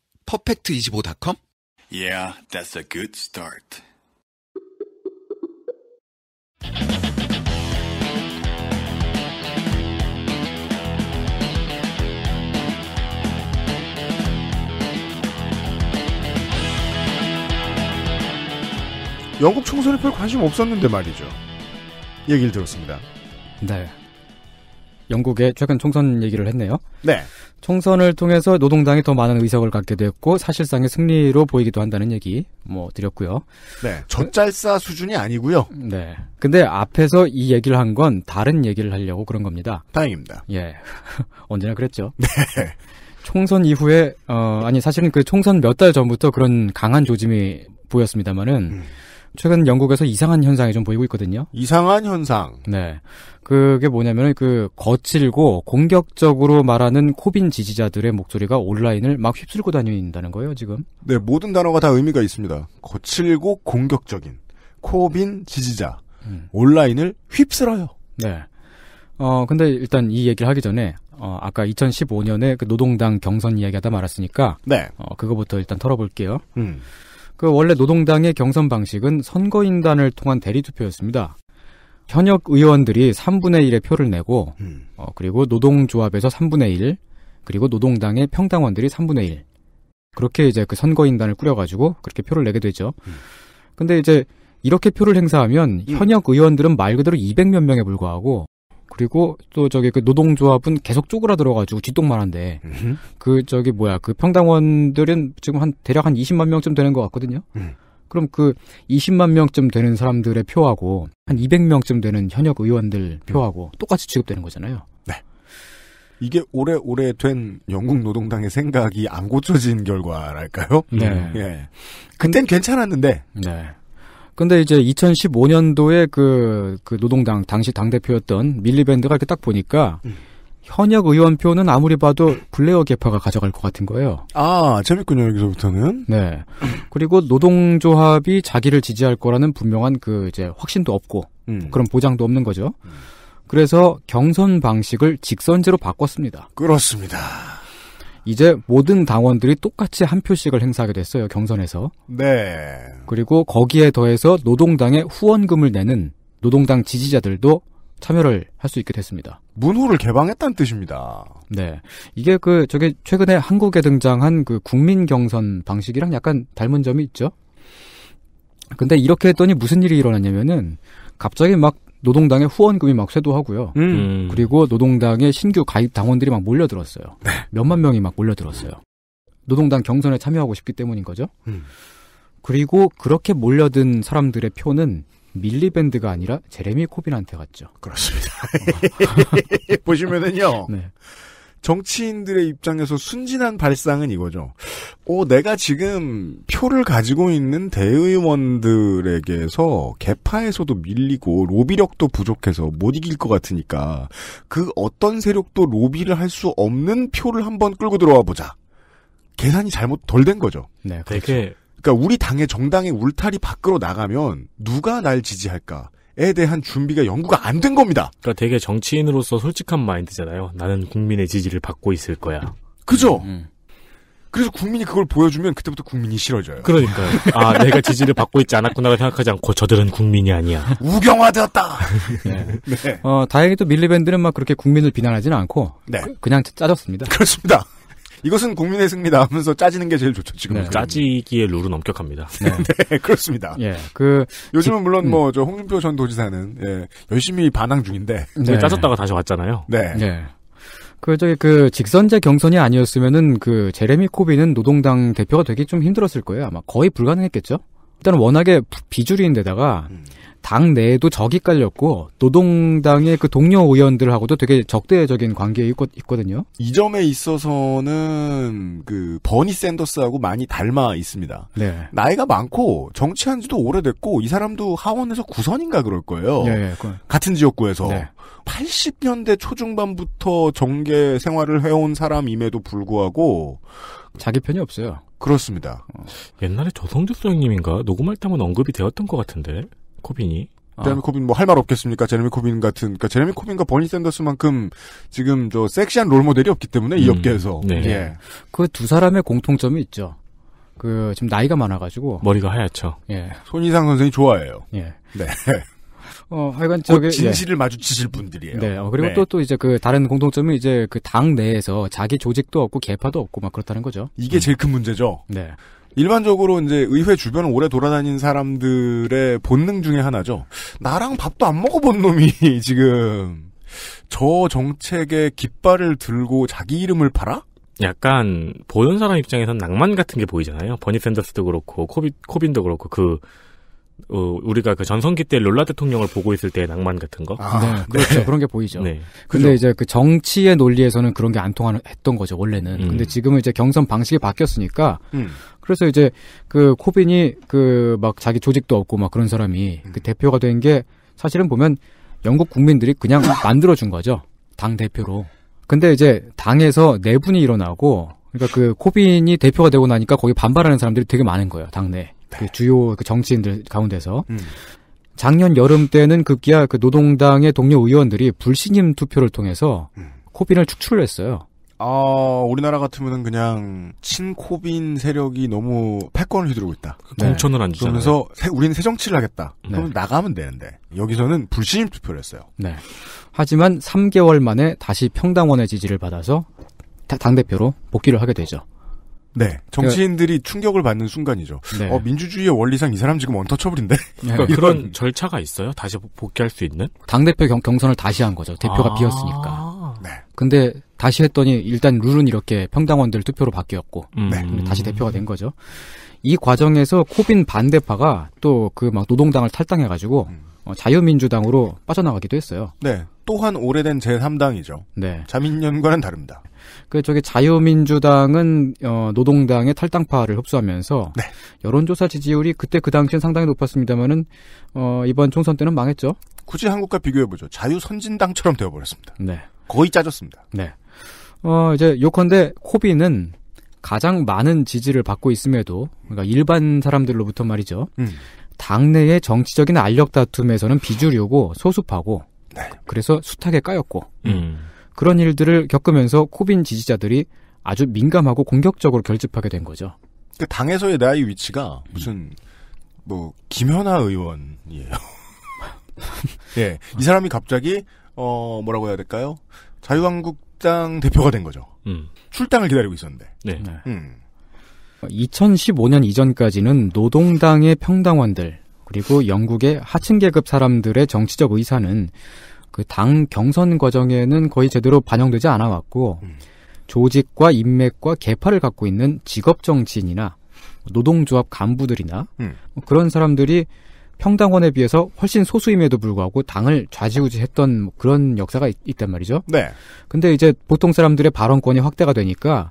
퍼펙트25.com? Yeah, that's a good start. 영국 총선에 별 관심 없었는데 말이죠. 얘기를 들었습니다. 네. 영국의 최근 총선 얘기를 했네요. 네. 총선을 통해서 노동당이 더 많은 의석을 갖게 됐고 사실상의 승리로 보이기도 한다는 얘기 뭐 드렸고요. 네. 젖잘싸 수준이 아니고요. 네. 근데 앞에서 이 얘기를 한 건 다른 얘기를 하려고 그런 겁니다. 다행입니다. 예. 언제나 그랬죠. 네. 총선 이후에 어 아니 사실은 그 총선 몇 달 전부터 그런 강한 조짐이 보였습니다만은 음. 최근 영국에서 이상한 현상이 좀 보이고 있거든요. 이상한 현상. 네. 그게 뭐냐면은 그 거칠고 공격적으로 말하는 코빈 지지자들의 목소리가 온라인을 막 휩쓸고 다닌다는 거예요, 지금. 네, 모든 단어가 다 의미가 있습니다. 거칠고 공격적인 코빈 지지자. 음. 온라인을 휩쓸어요. 네. 어, 근데 일단 이 얘기를 하기 전에 어, 아까 2015년에 그 노동당 경선 이야기하다 말았으니까 네. 어, 그거부터 일단 털어볼게요. 음. 그 원래 노동당의 경선 방식은 선거인단을 통한 대리 투표였습니다. 현역 의원들이 3분의 1의 표를 내고 음. 어, 그리고 노동조합에서 3분의 1 그리고 노동당의 평당원들이 3분의 1 그렇게 이제 그 선거인단을 꾸려가지고 그렇게 표를 내게 되죠. 음. 근데 이제 이렇게 표를 행사하면 음. 현역 의원들은 말 그대로 200몇 명에 불과하고 그리고 또 저기 그 노동조합은 계속 쪼그라들어가지고 뒷동만한데 음. 그 저기 뭐야 그 평당원들은 지금 한 대략 한 20만 명쯤 되는 것 같거든요. 음. 그럼 그 20만 명쯤 되는 사람들의 표하고 한 200명쯤 되는 현역 의원들 음. 표하고 똑같이 취급되는 거잖아요. 네. 이게 오래오래 된 영국 노동당의 생각이 안 고쳐진 결과랄까요? 네. 예. 그땐 괜찮았는데. 네. 근데 이제 2015년도에 그, 그 노동당, 당시 당대표였던 밀리밴드가 이렇게 딱 보니까 음. 현역 의원표는 아무리 봐도 블레어 개파가 가져갈 것 같은 거예요. 아, 재밌군요, 여기서부터는. 네. 그리고 노동조합이 자기를 지지할 거라는 분명한 그 이제 확신도 없고, 음. 그런 보장도 없는 거죠. 그래서 경선 방식을 직선제로 바꿨습니다. 그렇습니다. 이제 모든 당원들이 똑같이 한 표씩을 행사하게 됐어요, 경선에서. 네. 그리고 거기에 더해서 노동당의 후원금을 내는 노동당 지지자들도 참여를 할 수 있게 됐습니다. 문호를 개방했다는 뜻입니다. 네. 이게 그, 저게 최근에 한국에 등장한 그 국민 경선 방식이랑 약간 닮은 점이 있죠? 근데 이렇게 했더니 무슨 일이 일어났냐면은 갑자기 막 노동당의 후원금이 막 쇄도하고요. 음. 음. 그리고 노동당의 신규 가입 당원들이 막 몰려들었어요. 네. 몇만 명이 막 몰려들었어요. 노동당 경선에 참여하고 싶기 때문인 거죠. 음. 그리고 그렇게 몰려든 사람들의 표는 밀리밴드가 아니라 제레미 코빈한테 갔죠. 그렇습니다. 보시면은요. 네. 정치인들의 입장에서 순진한 발상은 이거죠. 어, 내가 지금 표를 가지고 있는 대의원들에게서 개파에서도 밀리고 로비력도 부족해서 못 이길 것 같으니까 그 어떤 세력도 로비를 할 수 없는 표를 한번 끌고 들어와 보자. 계산이 잘못 덜 된 거죠. 네, 네 그렇죠. 되게 그러니까 우리 당의 정당의 울타리 밖으로 나가면 누가 날 지지할까에 대한 준비가 연구가 안 된 겁니다. 그러니까 되게 정치인으로서 솔직한 마인드잖아요. 나는 국민의 지지를 받고 있을 거야. 그죠? 음. 음. 그래서 국민이 그걸 보여주면 그때부터 국민이 싫어져요. 그러니까 아, 내가 지지를 받고 있지 않았구나를 생각하지 않고 저들은 국민이 아니야. 우경화되었다. 네. 네. 어, 다행히 도 밀리밴드는 막 그렇게 국민을 비난하지는 않고 네. 그, 그냥 짜졌습니다. 그렇습니다. 이것은 국민의 승리다 하면서 짜지는 게 제일 좋죠 지금. 네. 짜지기의 룰은 엄격합니다. 네. 네, 그렇습니다. 예, 그 요즘은 물론 음. 뭐저 홍준표 전 도지사는 예, 열심히 반항 중인데 네. 네. 짜졌다가 다시 왔잖아요. 네. 네. 그 저기 그 직선제 경선이 아니었으면은 그 제레미 코비는 노동당 대표가 되기 좀 힘들었을 거예요 아마 거의 불가능했겠죠. 일단 은 워낙에 비주류인데다가 음. 당 내에도 적이 깔렸고 노동당의 그 동료 의원들하고도 되게 적대적인 관계에 있거든요. 이 점에 있어서는 그 버니 샌더스하고 많이 닮아 있습니다. 네. 나이가 많고 정치한지도 오래됐고 이 사람도 하원에서 구선인가 그럴 거예요. 네, 그... 같은 지역구에서 네. 80년대 초중반부터 정계 생활을 해온 사람임에도 불구하고 자기 편이 없어요. 그렇습니다. 옛날에 조성주 소장님인가 녹음할 때만 언급이 되었던 것 같은데 코빈이. 제레미 어. 코빈 뭐 할 말 없겠습니까? 제레미 코빈 같은 그러니까 제레미 코빈과 버니 샌더스만큼 지금 저 섹시한 롤 모델이 없기 때문에 이 음. 업계에서 네. 예. 그두 사람의 공통점이 있죠. 그 지금 나이가 많아가지고 머리가 하얗죠. 예. 손희상 선생이 좋아해요. 예. 네. 어, 하여간 저게 예. 진실을 예. 마주치실 분들이에요. 네. 어, 그리고 또또 네. 또 이제 그 다른 공통점은 이제 그 당 내에서 자기 조직도 없고 개파도 없고 막 그렇다는 거죠. 이게 음. 제일 큰 문제죠. 네. 일반적으로 이제 의회 주변을 오래 돌아다닌 사람들의 본능 중에 하나죠. 나랑 밥도 안 먹어본 놈이 지금 저정책에 깃발을 들고 자기 이름을 팔아? 약간 보는 사람 입장에선 낭만 같은 게 보이잖아요. 버니 샌더스도 그렇고 코빈, 코빈도 그렇고 그 어, 우리가 그 전성기 때 롤라 대통령을 보고 있을 때의 낭만 같은 거. 아, 네, 그렇죠. 네. 그런 게 보이죠. 네. 근데 그죠? 이제 그 정치의 논리에서는 그런 게 안 통하는 했던 거죠 원래는. 음. 근데 지금은 이제 경선 방식이 바뀌었으니까. 음. 그래서 이제 그 코빈이 그 막 자기 조직도 없고 막 그런 사람이 그 음. 그 대표가 된 게 사실은 보면 영국 국민들이 그냥 만들어 준 거죠 당 대표로. 근데 이제 당에서 내분이 일어나고 그러니까 그 코빈이 대표가 되고 나니까 거기 반발하는 사람들이 되게 많은 거예요 당내. 그 주요 그 정치인들 가운데서 음. 작년 여름 때는 급기야 그 노동당의 동료 의원들이 불신임 투표를 통해서 음. 코빈을 축출을 했어요. 아, 우리나라 같으면 그냥 친코빈 세력이 너무 패권을 휘두르고 있다. 그 공천을 안주 그러면서 우리는 새 정치를 하겠다. 네. 그럼 나가면 되는데 여기서는 불신임 투표를 했어요. 네. 하지만 3개월 만에 다시 평당원의 지지를 받아서 당 대표로 복귀를 하게 되죠. 네. 정치인들이 그, 충격을 받는 순간이죠. 네. 어, 민주주의의 원리상 이 사람 지금 언터처블인데? 네. 그러니 네. 그런 절차가 있어요? 다시 복귀할 수 있는? 당대표 경, 선을 다시 한 거죠. 대표가 아~ 비었으니까. 네. 근데 다시 했더니 일단 룰은 이렇게 평당원들 투표로 바뀌었고. 음. 네. 다시 대표가 된 거죠. 이 과정에서 코빈 반대파가 또 그 막 노동당을 탈당해가지고 음. 어, 자유민주당으로 빠져나가기도 했어요. 네. 또한 오래된 제3당이죠. 네. 자민련과는 다릅니다. 그 저기 자유민주당은 어, 노동당의 탈당파를 흡수하면서 네. 여론조사 지지율이 그때 그 당시엔 상당히 높았습니다만은 어, 이번 총선 때는 망했죠. 굳이 한국과 비교해 보죠. 자유 선진당처럼 되어 버렸습니다. 네. 거의 짜졌습니다. 네. 어, 이제 요컨대 코비는 가장 많은 지지를 받고 있음에도 그러니까 일반 사람들로부터 말이죠. 음. 당내의 정치적인 알력 다툼에서는 비주류고 소수파고 네. 그래서 숱하게 까였고 음. 그런 일들을 겪으면서 코빈 지지자들이 아주 민감하고 공격적으로 결집하게 된 거죠. 그 당에서의 나의 위치가 무슨 뭐 김현아 의원이에요. 예, 이 사람이 갑자기 어 뭐라고 해야 될까요? 자유한국당 대표가 된 거죠. 음. 출당을 기다리고 있었는데. 네. 네. 음. 2015년 이전까지는 노동당의 평당원들 그리고 영국의 하층 계급 사람들의 정치적 의사는 그 당 경선 과정에는 거의 제대로 반영되지 않아 왔고 음. 조직과 인맥과 계파를 갖고 있는 직업 정치인이나 노동조합 간부들이나 음. 뭐 그런 사람들이 평당원에 비해서 훨씬 소수임에도 불구하고 당을 좌지우지했던 뭐 그런 역사가 있, 단 말이죠. 네. 근데 이제 보통 사람들의 발언권이 확대가 되니까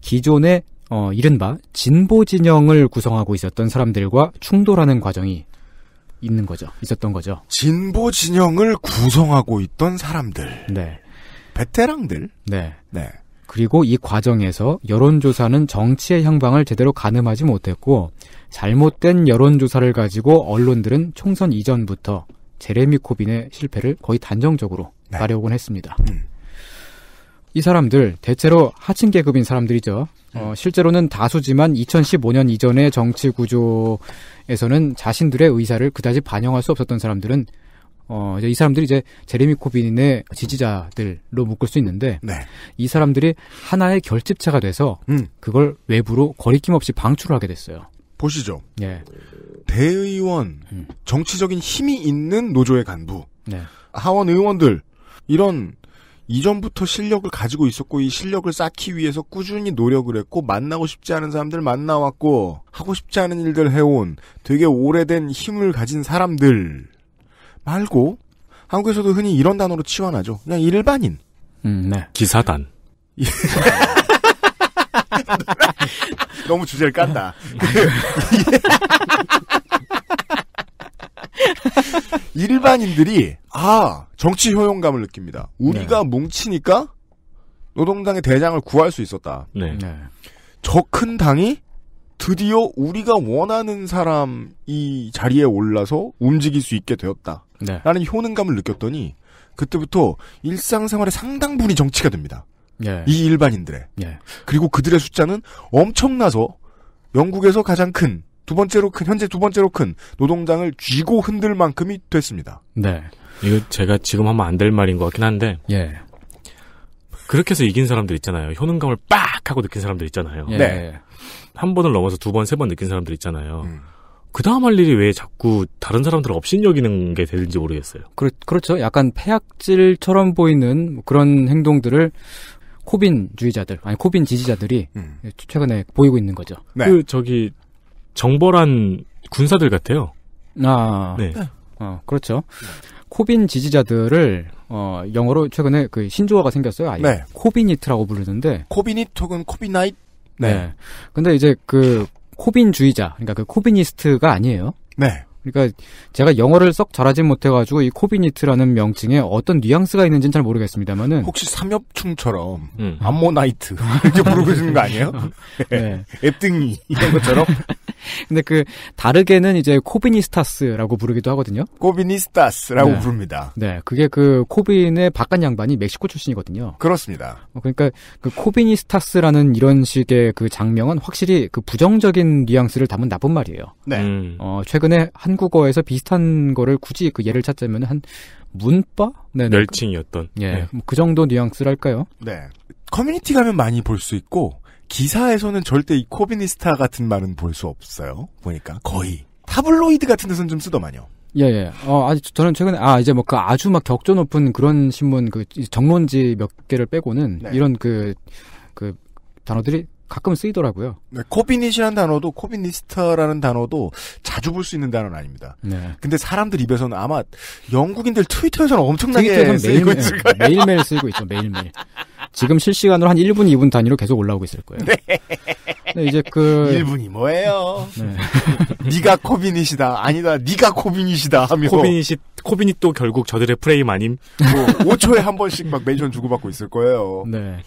기존의 어, 이른바 진보 진영을 구성하고 있었던 사람들과 충돌하는 과정이 있는 거죠. 있었던 거죠. 진보 진영을 구성하고 있던 사람들. 네. 베테랑들. 네. 네. 그리고 이 과정에서 여론조사는 정치의 향방을 제대로 가늠하지 못했고 잘못된 여론조사를 가지고 언론들은 총선 이전부터 제레미 코빈의 실패를 거의 단정적으로 네. 말해오곤 했습니다. 음. 이 사람들 대체로 하층 계급인 사람들이죠. 어, 네. 실제로는 다수지만 2015년 이전의 정치 구조에서는 자신들의 의사를 그다지 반영할 수 없었던 사람들은 어, 이제 이 사람들이 이제 제레미 코빈의 지지자들로 묶을 수 있는데 네. 이 사람들이 하나의 결집체가 돼서 음. 그걸 외부로 거리낌 없이 방출을 하게 됐어요. 보시죠. 예. 대의원, 음. 정치적인 힘이 있는 노조의 간부, 네. 하원 의원들 이런 이전부터 실력을 가지고 있었고 이 실력을 쌓기 위해서 꾸준히 노력을 했고 만나고 싶지 않은 사람들 만나왔고 하고 싶지 않은 일들 해온 되게 오래된 힘을 가진 사람들 말고 한국에서도 흔히 이런 단어로 치환하죠. 그냥 일반인. 음, 네. 기사단. 너무 주제를 깐다. 일반인들이 아 정치 효용감을 느낍니다. 우리가 네. 뭉치니까 노동당의 대장을 구할 수 있었다. 네. 네. 저 큰 당이 드디어 우리가 원하는 사람 이 자리에 올라서 움직일 수 있게 되었다. 네. 라는 효능감을 느꼈더니 그때부터 일상생활의 상당분이 정치가 됩니다. 네. 이 일반인들의. 네. 그리고 그들의 숫자는 엄청나서 영국에서 가장 큰두 번째로 큰 현재 두 번째로 큰 노동장을 쥐고 흔들 만큼이 됐습니다. 네. 이거 제가 지금 하면 안 될 말인 것 같긴 한데. 예. 그렇게 해서 이긴 사람들 있잖아요. 효능감을 빡 하고 느낀 사람들 있잖아요. 예. 네. 한 번을 넘어서 두 번, 세 번 느낀 사람들 있잖아요. 음. 그 다음 할 일이 왜 자꾸 다른 사람들을 업신여기는 게 되는지 모르겠어요. 그렇, 그렇죠. 약간 폐악질처럼 보이는 그런 행동들을 코빈 주의자들, 아니 코빈 지지자들이 음. 최근에 보이고 있는 거죠. 네. 그 저기 정벌한 군사들 같아요. 아, 네. 네. 어, 그렇죠. 코빈 지지자들을 어, 영어로 최근에 그 신조어가 생겼어요. 아예 네. 코비니트라고 부르는데 코비트 혹은 코비나잇. 네. 네. 근데 이제 그 코빈주의자, 그러니까 그 코비니스트가 아니에요. 네. 그러니까 제가 영어를 썩 잘하지 못해가지고 이 코비니트라는 명칭에 어떤 뉘앙스가 있는지는 잘 모르겠습니다만은 혹시 삼엽충처럼 음. 암모나이트 이렇게 부르고 있는 거 아니에요? 네. 네. 앱등이 이런 것처럼 근데 그 다르게는 이제 코비니스타스라고 부르기도 하거든요. 코비니스타스라고 네. 부릅니다. 네, 그게 그 코빈의 바깥 양반이 멕시코 출신이거든요. 그렇습니다. 어, 그러니까 그 코비니스타스라는 이런 식의 그 장명은 확실히 그 부정적인 뉘앙스를 담은 나쁜 말이에요. 네. 음. 어, 최근에 한국어에서 비슷한 거를 굳이 그 예를 찾자면 한 문바? 네, 네, 멸칭이었던. 예, 네. 뭐 그 정도 뉘앙스랄까요? 네. 커뮤니티 가면 많이 볼 수 있고 기사에서는 절대 이 코비니스타 같은 말은 볼 수 없어요. 보니까 거의 타블로이드 같은 데서는 좀 쓰더만요. 예, 예. 어, 아직 저는 최근에, 아, 이제 뭐 그 아주 막 격조 높은 그런 신문, 그 정론지 몇 개를 빼고는 네. 이런 그, 그 단어들이 가끔 쓰이더라고요. 네, 코비닛이라는 단어도 코비니스타라는 단어도 자주 볼 수 있는 단어는 아닙니다. 네. 근데 사람들 입에서는 아마 영국인들 트위터에서는 엄청나게 트위터에서는 쓰이고 있을 거예요. 네, 매일매일 쓰이고 있죠. 매일매일. 지금 실시간으로 한 1분, 2분 단위로 계속 올라오고 있을 거예요. 네. 네 이제 그 1분이 뭐예요? 네. 가 코비닛이다. 아니다. 네가 코비닛이다 하며 코비닛이 코비닛 도 결국 저들의 프레임 아님. 뭐 5초에 한 번씩 막 멘션 주고받고 있을 거예요. 네.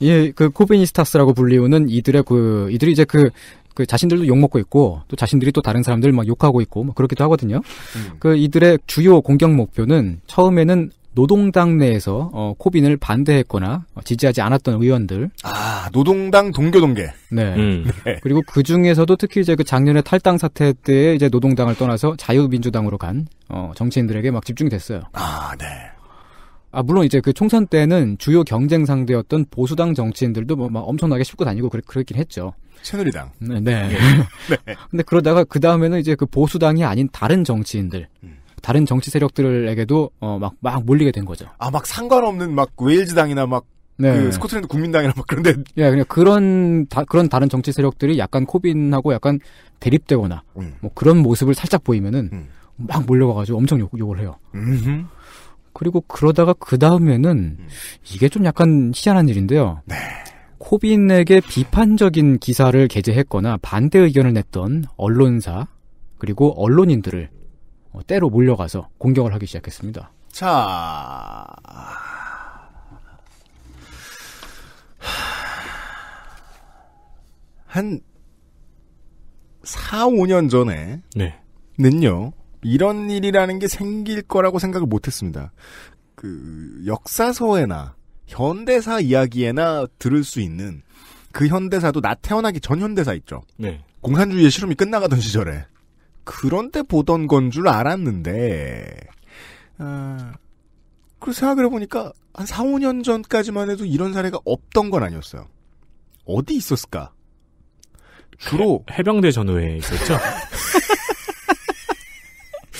예, 그 코베니스타스라고 불리우는 이들의 그 이들이 이제 그그 그 자신들도 욕 먹고 있고 또 자신들이 또 다른 사람들 막 욕하고 있고 막 뭐 그렇기도 하거든요. 음. 그 이들의 주요 공격 목표는 처음에는 노동당 내에서 어, 코빈을 반대했거나 지지하지 않았던 의원들. 아 노동당 동교동계. 네. 음. 네. 그리고 그 중에서도 특히 이제 그 작년에 탈당 사태 때 이제 노동당을 떠나서 자유민주당으로 간 어, 정치인들에게 막 집중이 됐어요. 아 네. 아, 물론 이제 그 총선 때는 주요 경쟁 상대였던 보수당 정치인들도 뭐, 엄청나게 씹고 다니고 그랬, 그랬긴 했죠. 새누리당. 네. 네. 예. 네. 근데 그러다가 그 다음에는 이제 그 보수당이 아닌 다른 정치인들. 음. 다른 정치 세력들에게도 어 막 막 몰리게 된 거죠. 아 막 상관없는 막 웨일즈당이나 막 네. 그 스코틀랜드 국민당이나 막 그런데 예, 그냥 그런 다, 그런 다른 정치 세력들이 약간 코빈하고 약간 대립되거나 음. 뭐 그런 모습을 살짝 보이면은 음. 막 몰려가 가지고 엄청 욕, 욕을 해요. 음흠. 그리고 그러다가 그 다음에는 음. 이게 좀 약간 희한한 일인데요. 네. 코빈에게 비판적인 기사를 게재했거나 반대 의견을 냈던 언론사 그리고 언론인들을 어, 때로 몰려가서 공격을 하기 시작했습니다. 자. 한 4, 5년 전에 는요. 이런 일이라는 게 생길 거라고 생각을 못했습니다. 그 역사서에나 현대사 이야기에나 들을 수 있는 그 현대사도 나 태어나기 전 현대사 있죠. 네. 공산주의의 실험이 끝나가던 시절에 그런데 보던 건 줄 알았는데 아, 그 생각을 해보니까 한 4, 5년 전까지만 해도 이런 사례가 없던 건 아니었어요. 어디 있었을까? 주로 해, 병대 전후에 있었죠.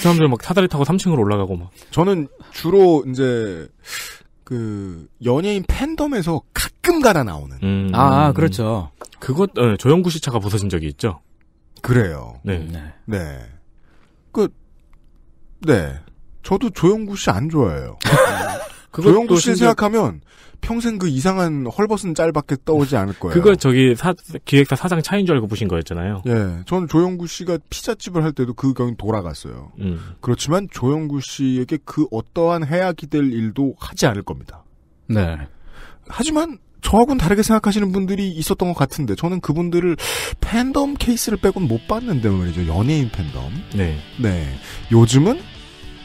사람들 막 사다리 타고 3층으로 올라가고 막. 저는 주로 이제 그 연예인 팬덤에서 가끔 가다 나오는. 음, 아, 음. 그렇죠. 그것 네, 조영구 씨 차가 부서진 적이 있죠. 그래요. 네. 음, 네. 네. 그 네. 저도 조영구 씨 안 좋아해요. 조영구 씨 생각하면 평생 그 이상한 헐벗은 짤밖에 떠오지 않을 거예요. 그걸 저기 사, 기획사 사장 차인 줄 알고 보신 거였잖아요. 예. 전 조영구 씨가 피자집을 할 때도 그 경이 돌아갔어요. 음. 그렇지만 조영구 씨에게 그 어떠한 해악이 될 일도 하지 않을 겁니다. 네. 하지만 저하고는 다르게 생각하시는 분들이 있었던 것 같은데 저는 그분들을 팬덤 케이스를 빼곤 못 봤는데 말이죠. 연예인 팬덤. 네. 네. 요즘은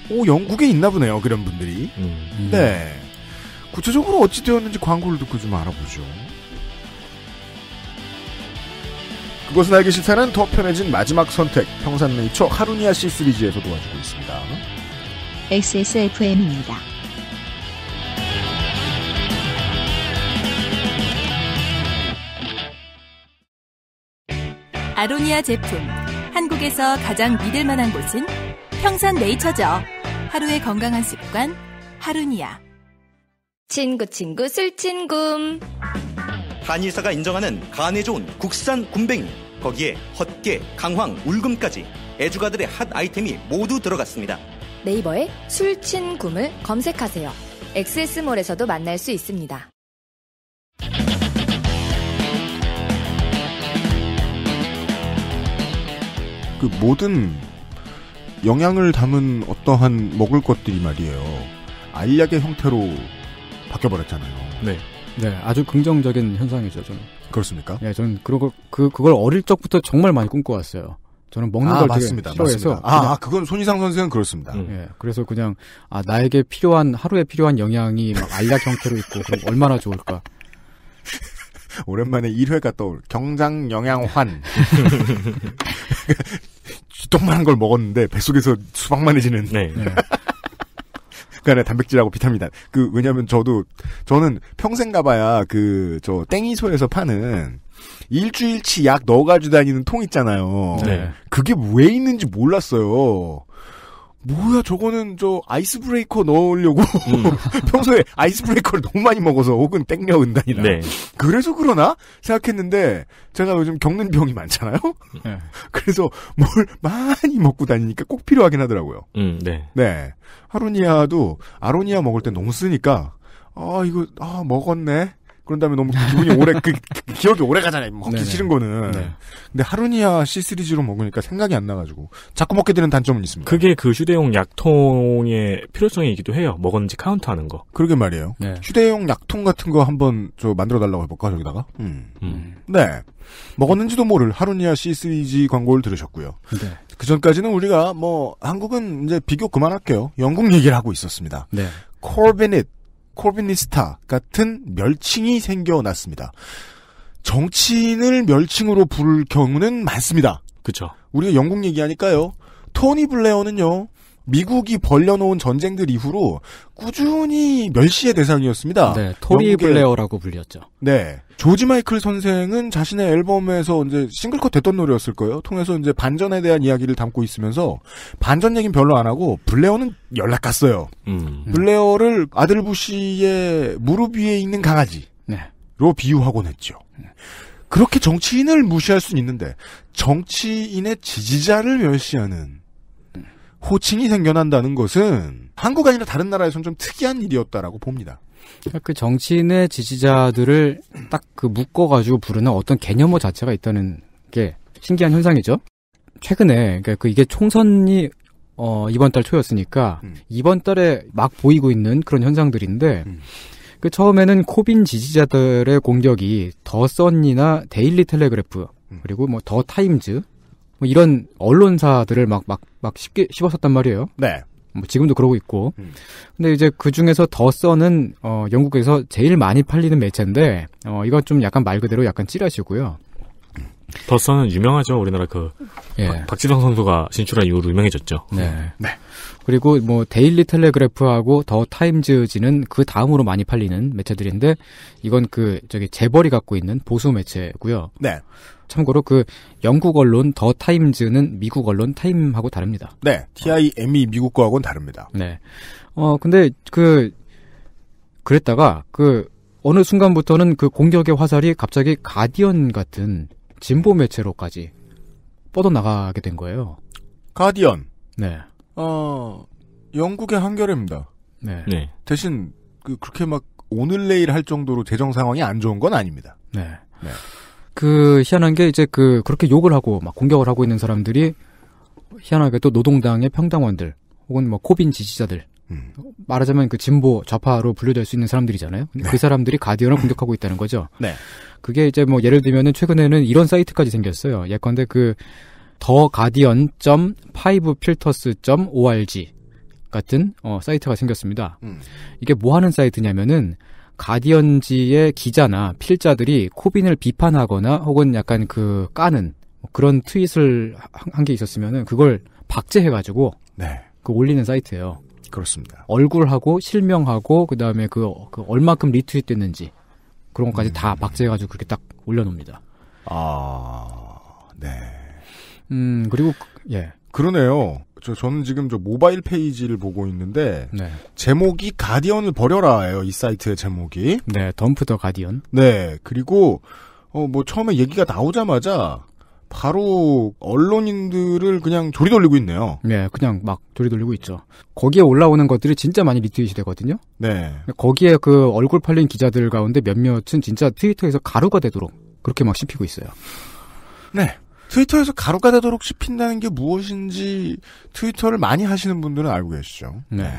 오 영국에 있나 보네요. 그런 분들이. 음. 음. 네. 구체적으로 어찌 되었는지 광고를 듣고 좀 알아보죠. 그것은 알기 싫다는 더 편해진 마지막 선택 평산네이처 하루니아 씨 시리즈에서 도와주고 있습니다. XSFM입니다. 아로니아 제품 한국에서 가장 믿을 만한 곳은 평산네이처죠. 하루의 건강한 습관 하루니아. 친구 친구 술친굼 한의사가 인정하는 간에 좋은 국산 굼벵이 거기에 헛개, 강황, 울금까지 애주가들의 핫 아이템이 모두 들어갔습니다. 네이버에 술친굼을 검색하세요. 엑세스몰에서도 만날 수 있습니다. 그 모든 영양을 담은 어떠한 먹을 것들이 말이에요. 알약의 형태로 바뀌어버렸잖아요. 네. 네, 아주 긍정적인 현상이죠, 저는. 그렇습니까? 네, 저는 그걸, 그, 그걸 어릴 적부터 정말 많이 꿈꿔왔어요. 저는 먹는 아, 걸 맞습니다, 되게 싫어해서. 맞습니다. 아, 그냥, 아, 그건 손희상 선생은 그렇습니다. 음. 예, 그래서 그냥, 아, 나에게 필요한, 하루에 필요한 영양이 막 알약 형태로 있고, 그럼 얼마나 좋을까. 오랜만에 1회가 떠올, 경장 영양환. 쥐똥만한 걸 먹었는데, 뱃속에서 수박만해지는. 네. 네. 그러 단백질하고 비슷합니다그 왜냐하면 저도 저는 평생 가봐야 그 저 땡이소에서 파는 일주일치 약 넣어가지고 다니는 통 있잖아요. 네. 그게 왜 있는지 몰랐어요. 뭐야 저거는 저 아이스 브레이커 넣으려고 음. 평소에 아이스 브레이커를 너무 많이 먹어서 혹은 땡겨 은단이라 네. 그래서 그러나 생각했는데 제가 요즘 겪는 병이 많잖아요 네. 그래서 뭘 많이 먹고 다니니까 꼭 필요하긴 하더라고요 음, 네. 네 하루니아도 아로니아 먹을 때 너무 쓰니까 아 이거 아 먹었네 그런 다음에 너무 기분이 오래 그, 그 기억이 오래 가잖아요. 먹기 뭐 네네. 싫은 거는. 네. 근데 하루니아 C3G로 먹으니까 생각이 안 나가지고 자꾸 먹게 되는 단점은 있습니다. 그게 그 휴대용 약통의 필요성이기도 해요. 먹었는지 카운트하는 거. 그러게 말이에요. 네. 휴대용 약통 같은 거 한번 저 만들어 달라고 해볼까 저기다가. 음. 음. 네. 먹었는지도 모를 하루니아 C3G 광고를 들으셨고요. 네. 그 전까지는 우리가 뭐 한국은 이제 비교 그만할게요. 영국 얘기를 하고 있었습니다. 네. 코르비닛 코비니스타 같은 멸칭이 생겨났습니다. 정치인을 멸칭으로 부를 경우는 많습니다. 그렇죠. 우리가 영국 얘기하니까요. 토니 블레어는요. 미국이 벌려놓은 전쟁들 이후로 꾸준히 멸시의 대상이었습니다. 네, 토리 영국의, 블레어라고 불렸죠. 네, 조지 마이클 선생은 자신의 앨범에서 이제 싱글컷 됐던 노래였을 거예요. 통해서 이제 반전에 대한 이야기를 담고 있으면서 반전 얘기는 별로 안 하고 블레어는 연락 갔어요. 음. 블레어를 아들 부시의 무릎 위에 있는 강아지로 네. 비유하곤 했죠. 그렇게 정치인을 무시할 수는 있는데 정치인의 지지자를 멸시하는 호칭이 생겨난다는 것은 한국 아니라 다른 나라에선 좀 특이한 일이었다라고 봅니다. 그러니까 그 정치인의 지지자들을 딱 그 묶어가지고 부르는 어떤 개념어 자체가 있다는 게 신기한 현상이죠. 최근에 그니까그 이게 총선이 어, 이번 달 초였으니까 음. 이번 달에 막 보이고 있는 그런 현상들인데 음. 그 처음에는 코빈 지지자들의 공격이 더 선이나 데일리 텔레그래프 음. 그리고 뭐 더 타임즈 뭐 이런 언론사들을 막, 막, 막 쉽게 씹었었단 말이에요. 네. 뭐 지금도 그러고 있고. 음. 근데 이제 그 중에서 더 써는, 어, 영국에서 제일 많이 팔리는 매체인데, 어, 이건 좀 약간 말 그대로 약간 찌라시고요. 더선은 유명하죠. 우리나라 그 예. 박, 지성 선수가 진출한 이후로 유명해졌죠. 네. 네. 네. 그리고 뭐 데일리 텔레그래프하고 더 타임즈지는 그 다음으로 많이 팔리는 매체들인데 이건 그 저기 재벌이 갖고 있는 보수 매체고요. 네. 참고로 그 영국 언론 더 타임즈는 미국 언론 타임하고 다릅니다. 네. TIM이 e 미국 거하고는 다릅니다. 네. 어 근데 그 그랬다가 그 어느 순간부터는 그 공격의 화살이 갑자기 가디언 같은 진보 매체로까지 뻗어나가게 된 거예요. 가디언. 네. 어, 영국의 한겨레입니다. 네. 네. 대신 그 그렇게 막 오늘 내일 할 정도로 재정 상황이 안 좋은 건 아닙니다. 네. 네. 그 희한한 게 이제 그 그렇게 욕을 하고 막 공격을 하고 있는 사람들이 희한하게 또 노동당의 평당원들 혹은 뭐 코빈 지지자들 음. 말하자면 그 진보 좌파로 분류될 수 있는 사람들이잖아요. 근데 그 네. 그 사람들이 가디언을 공격하고 있다는 거죠. 네. 그게 이제 뭐 예를 들면은 최근에는 이런 사이트까지 생겼어요. 예컨대 그 더 가디언 점 파이브 필터스 점 org 같은 어, 사이트가 생겼습니다. 음. 이게 뭐 하는 사이트냐면은 가디언지의 기자나 필자들이 코빈을 비판하거나 혹은 약간 그 까는 뭐 그런 트윗을 한 게 있었으면은 그걸 박제해가지고 네. 그 올리는 사이트예요. 그렇습니다. 얼굴하고 실명하고 그다음에 그, 그 얼마큼 리트윗됐는지 그런 것까지 음. 다 박제해가지고 그렇게 딱 올려놓습니다. 아, 네. 음 그리고 그, 예. 그러네요. 저 저는 지금 저 모바일 페이지를 보고 있는데 네. 제목이 가디언을 버려라예요. 이 사이트의 제목이. 네, 덤프 더 가디언. 네, 그리고 어 뭐 처음에 얘기가 나오자마자 바로 언론인들을 그냥 조리 돌리고 있네요. 네, 그냥 막 조리 돌리고 있죠. 거기에 올라오는 것들이 진짜 많이 리트윗이 되거든요. 네. 거기에 그 얼굴 팔린 기자들 가운데 몇몇은 진짜 트위터에서 가루가 되도록 그렇게 막 씹히고 있어요. 네. 트위터에서 가루가 되도록 씹힌다는 게 무엇인지 트위터를 많이 하시는 분들은 알고 계시죠. 네.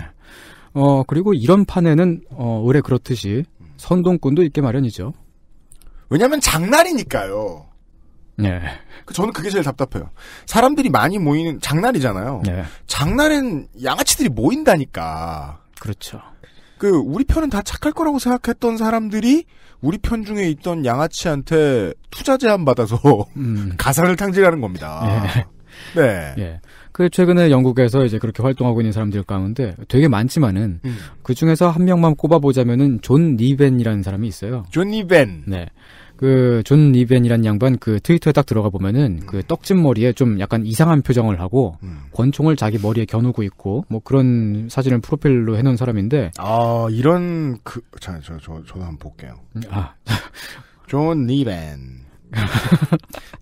어, 그리고 이런 판에는, 어, 올해 그렇듯이 선동꾼도 있게 마련이죠. 왜냐면 장난이니까요. 네. 그 저는 그게 제일 답답해요. 사람들이 많이 모이는 장날이잖아요. 네. 장날엔 양아치들이 모인다니까. 그렇죠. 그 우리 편은 다 착할 거라고 생각했던 사람들이 우리 편 중에 있던 양아치한테 투자 제한 받아서 음. 가산을탕진하는 겁니다. 네. 네. 네. 그 최근에 영국에서 이제 그렇게 활동하고 있는 사람들 가운데 되게 많지만은 음. 그 중에서 한 명만 꼽아보자면은 존니벤이라는 사람이 있어요. 존니벤 네. 그존 리벤이란 양반 그 트위터에 딱 들어가 보면은 그 음. 그 떡진 머리에 좀 약간 이상한 표정을 하고 음. 권총을 자기 머리에 겨누고 있고 뭐 그런 사진을 프로필로 해놓은 사람인데 아 이런 그 자 저 저 저, 저, 도 한번 볼게요. 음, 아존 리벤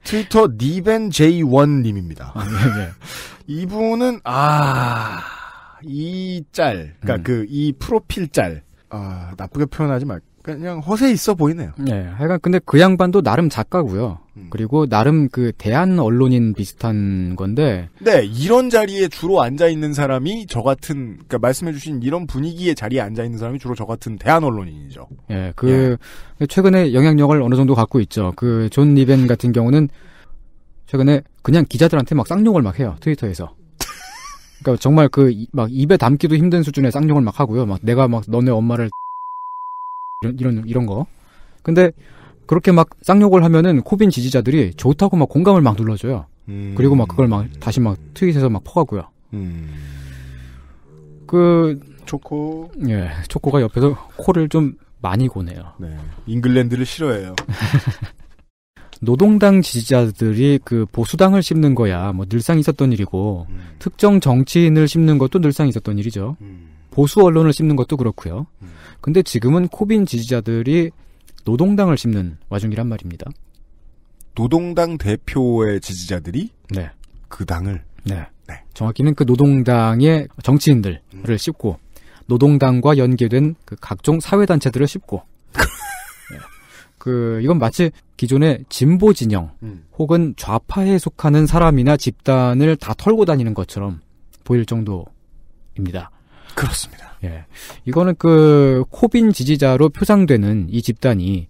트위터 니벤 J1 님입니다. 아, 네, 네. 이분은 아이 짤, 그러니까 음. 그이 프로필 짤, 아 나쁘게 표현하지 말, 그냥 허세 있어 보이네요. 네. 하여간 근데 그 양반도 나름 작가고요. 음. 그리고 나름 그 대한 언론인 비슷한 건데. 네, 이런 자리에 주로 앉아 있는 사람이 저 같은 그러니까 말씀해 주신 이런 분위기의 자리에 앉아 있는 사람이 주로 저 같은 대한 언론인이죠. 예. 네, 그 예. 최근에 영향력을 어느 정도 갖고 있죠. 그 존 리벤 같은 경우는 최근에 그냥 기자들한테 막 쌍욕을 막 해요. 트위터에서. 그러니까 정말 그 막 입에 담기도 힘든 수준의 쌍욕을 막 하고요. 막 내가 막 너네 엄마를 이런 이런 이런 거. 근데 그렇게 막 쌍욕을 하면은 코빈 지지자들이 좋다고 막 공감을 막 눌러줘요. 음. 그리고 막 그걸 막 다시 막 트윗에서 막 퍼가고요. 음. 그 초코 예 초코가 옆에서 코를 좀 많이 고네요. 네 잉글랜드를 싫어해요. 노동당 지지자들이 그 보수당을 씹는 거야 뭐 늘상 있었던 일이고 음. 특정 정치인을 씹는 것도 늘상 있었던 일이죠. 음. 보수 언론을 씹는 것도 그렇고요. 음. 근데 지금은 코빈 지지자들이 노동당을 씹는 와중이란 말입니다. 노동당 대표의 지지자들이 네. 그 당을 네. 네. 정확히는 그 노동당의 정치인들을 음. 씹고 노동당과 연계된 그 각종 사회단체들을 씹고 네. 그 이건 마치 기존의 진보 진영 음. 혹은 좌파에 속하는 사람이나 집단을 다 털고 다니는 것처럼 보일 정도입니다. 그렇습니다. 예. 이거는 그 코빈 지지자로 표상되는 이 집단이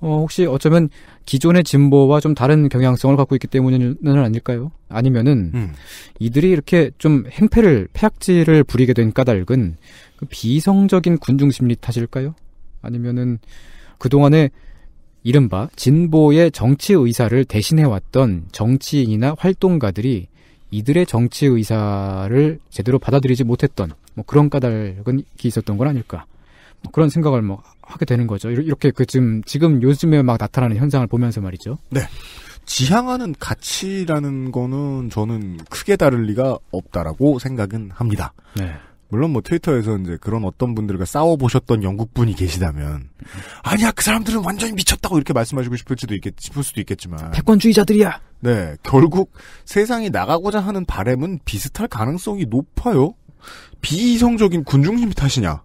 어, 혹시 어쩌면 기존의 진보와 좀 다른 경향성을 갖고 있기 때문은 아닐까요? 아니면은 음. 이들이 이렇게 좀 행패를 폐악질을 부리게 된 까닭은 그 비성적인 군중 심리 탓일까요? 아니면은 그동안에 이른바 진보의 정치 의사를 대신해 왔던 정치인이나 활동가들이 이들의 정치 의사를 제대로 받아들이지 못했던 뭐 그런 까닭은 있었던 건 아닐까 뭐 그런 생각을 뭐 하게 되는 거죠. 이렇게 그 지금 지금 요즘에 막 나타나는 현상을 보면서 말이죠. 네. 지향하는 가치라는 거는 저는 크게 다를 리가 없다라고 생각은 합니다. 네. 물론 뭐 트위터에서 이제 그런 어떤 분들과 싸워보셨던 영국 분이 계시다면 아니야 그 사람들은 완전히 미쳤다고 이렇게 말씀하시고 싶을지도 있겠 싶을 수도 있겠지만 백권주의자들이야. 네 결국 세상이 나가고자 하는 바램은 비슷할 가능성이 높아요. 비이성적인 군중심 탓이냐?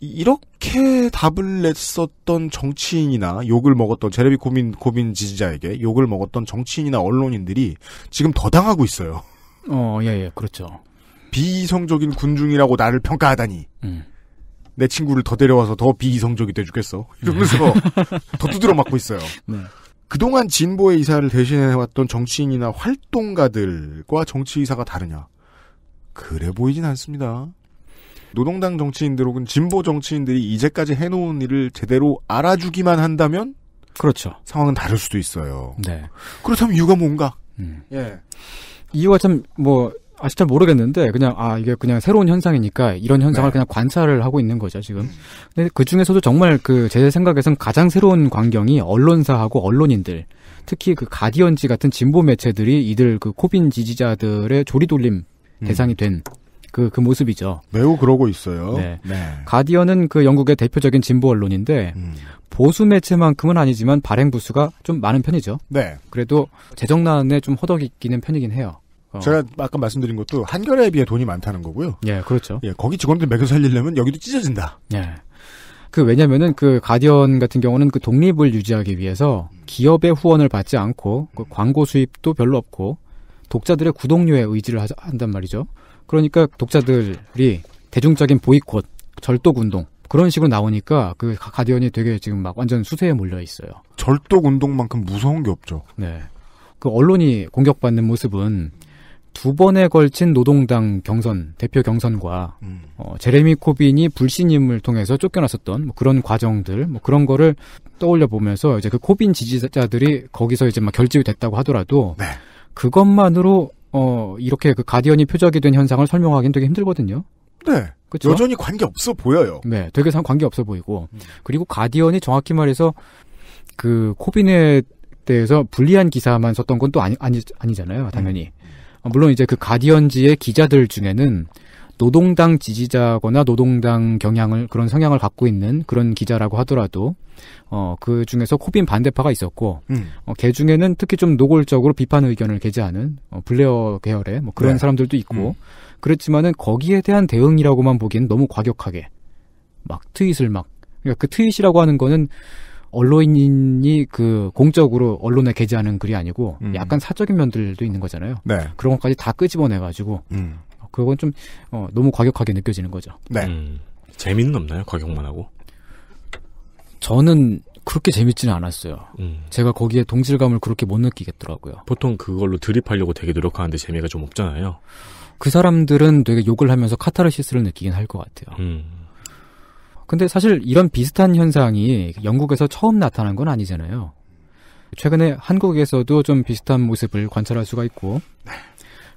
이렇게 답을 냈었던 정치인이나 욕을 먹었던 제레비 고민 고민 지지자에게 욕을 먹었던 정치인이나 언론인들이 지금 더 당하고 있어요. 어, 예, 예, 그렇죠. 비이성적인 군중이라고 나를 평가하다니. 음. 내 친구를 더 데려와서 더 비이성적이 돼 죽겠어. 이러면서 음. 더두드러 맞고 있어요. 네. 그동안 진보의 이사를 대신해왔던 정치인이나 활동가들과 정치이사가 다르냐? 그래 보이진 않습니다. 노동당 정치인들 혹은 진보 정치인들이 이제까지 해놓은 일을 제대로 알아주기만 한다면 그렇죠. 상황은 다를 수도 있어요. 네. 그렇다면 이유가 뭔가? 음. 예. 이유가 참뭐 아직 잘 모르겠는데 그냥 아 이게 그냥 새로운 현상이니까 이런 현상을 네. 그냥 관찰을 하고 있는 거죠 지금. 음. 근데 그 중에서도 정말 그 제 생각에선 가장 새로운 광경이 언론사하고 언론인들, 특히 그 가디언지 같은 진보 매체들이 이들 그 코빈 지지자들의 조리돌림 음. 대상이 된. 그, 그 모습이죠. 매우 그러고 있어요. 네. 네. 가디언은 그 영국의 대표적인 진보 언론인데, 음. 보수 매체만큼은 아니지만 발행 부수가 좀 많은 편이죠. 네. 그래도 재정난에 좀 허덕이기는 편이긴 해요. 어. 제가 아까 말씀드린 것도 한겨레에 비해 돈이 많다는 거고요. 예, 그렇죠. 예, 거기 직원들 매겨 살리려면 여기도 찢어진다. 예. 그 왜냐면은 그 가디언 같은 경우는 그 독립을 유지하기 위해서 기업의 후원을 받지 않고 그 광고 수입도 별로 없고 독자들의 구독료에 의지를 하자, 한단 말이죠. 그러니까 독자들이 대중적인 보이콧, 절독 운동 그런 식으로 나오니까 그 가디언이 되게 지금 막 완전 수세에 몰려 있어요. 절독 운동만큼 무서운 게 없죠. 네. 그 언론이 공격받는 모습은 두 번에 걸친 노동당 경선 대표 경선과 음. 어, 제레미 코빈이 불신임을 통해서 쫓겨났었던 뭐 그런 과정들 뭐 그런 거를 떠올려 보면서 이제 그 코빈 지지자들이 거기서 이제 막 결집이 됐다고 하더라도 네. 그것만으로 어 이렇게 그 가디언이 표적이 된 현상을 설명하기는 되게 힘들거든요. 네. 그쵸? 여전히 관계 없어 보여요. 네, 되게 상 관계 없어 보이고 음. 그리고 가디언이 정확히 말해서 그 코빈에 대해서 불리한 기사만 썼던 건 또 아니, 아니 아니잖아요, 당연히. 음. 어, 물론 이제 그 가디언지의 기자들 중에는 노동당 지지자거나 노동당 경향을 그런 성향을 갖고 있는 그런 기자라고 하더라도 어 그 중에서 코빈 반대파가 있었고 음. 어, 개 중에는 특히 좀 노골적으로 비판 의견을 게재하는 어, 블레어 계열의 뭐 그런 네. 사람들도 있고 음. 그렇지만은 거기에 대한 대응이라고만 보기엔 너무 과격하게 막 트윗을 막 그러니까 그 트윗이라고 하는 거는 언론인이 그 공적으로 언론에 게재하는 글이 아니고 음. 약간 사적인 면들도 있는 거잖아요. 네. 그런 것까지 다 끄집어내 가지고 음. 그건 좀 어, 너무 과격하게 느껴지는 거죠. 네. 음. 재미는 없나요? 과격만 하고? 저는 그렇게 재밌지는 않았어요. 음. 제가 거기에 동질감을 그렇게 못 느끼겠더라고요. 보통 그걸로 드립하려고 되게 노력하는데 재미가 좀 없잖아요. 그 사람들은 되게 욕을 하면서 카타르시스를 느끼긴 할 것 같아요. 음. 근데 사실 이런 비슷한 현상이 영국에서 처음 나타난 건 아니잖아요. 최근에 한국에서도 좀 비슷한 모습을 관찰할 수가 있고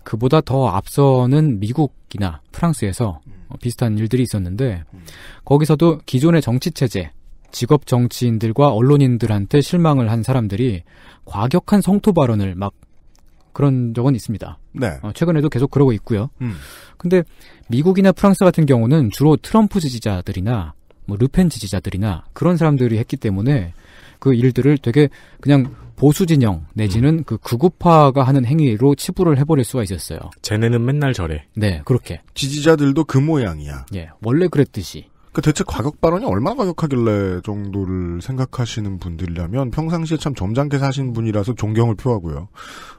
그보다 더 앞서는 미국이나 프랑스에서 비슷한 일들이 있었는데 거기서도 기존의 정치 체제, 직업 정치인들과 언론인들한테 실망을 한 사람들이 과격한 성토 발언을 막 그런 적은 있습니다. 네. 어, 최근에도 계속 그러고 있고요. 음. 근데 미국이나 프랑스 같은 경우는 주로 트럼프 지지자들이나 뭐 르펜 지지자들이나 그런 사람들이 했기 때문에 그 일들을 되게 그냥 보수 진영 내지는 음. 그 극우파가 하는 행위로 치부를 해버릴 수가 있었어요. 쟤네는 맨날 저래. 네, 그렇게. 지지자들도 그 모양이야. 예, 원래 그랬듯이. 그 대체 과격 발언이 얼마나 과격하길래 정도를 생각하시는 분들이라면 평상시에 참 점잖게 사신 분이라서 존경을 표하고요.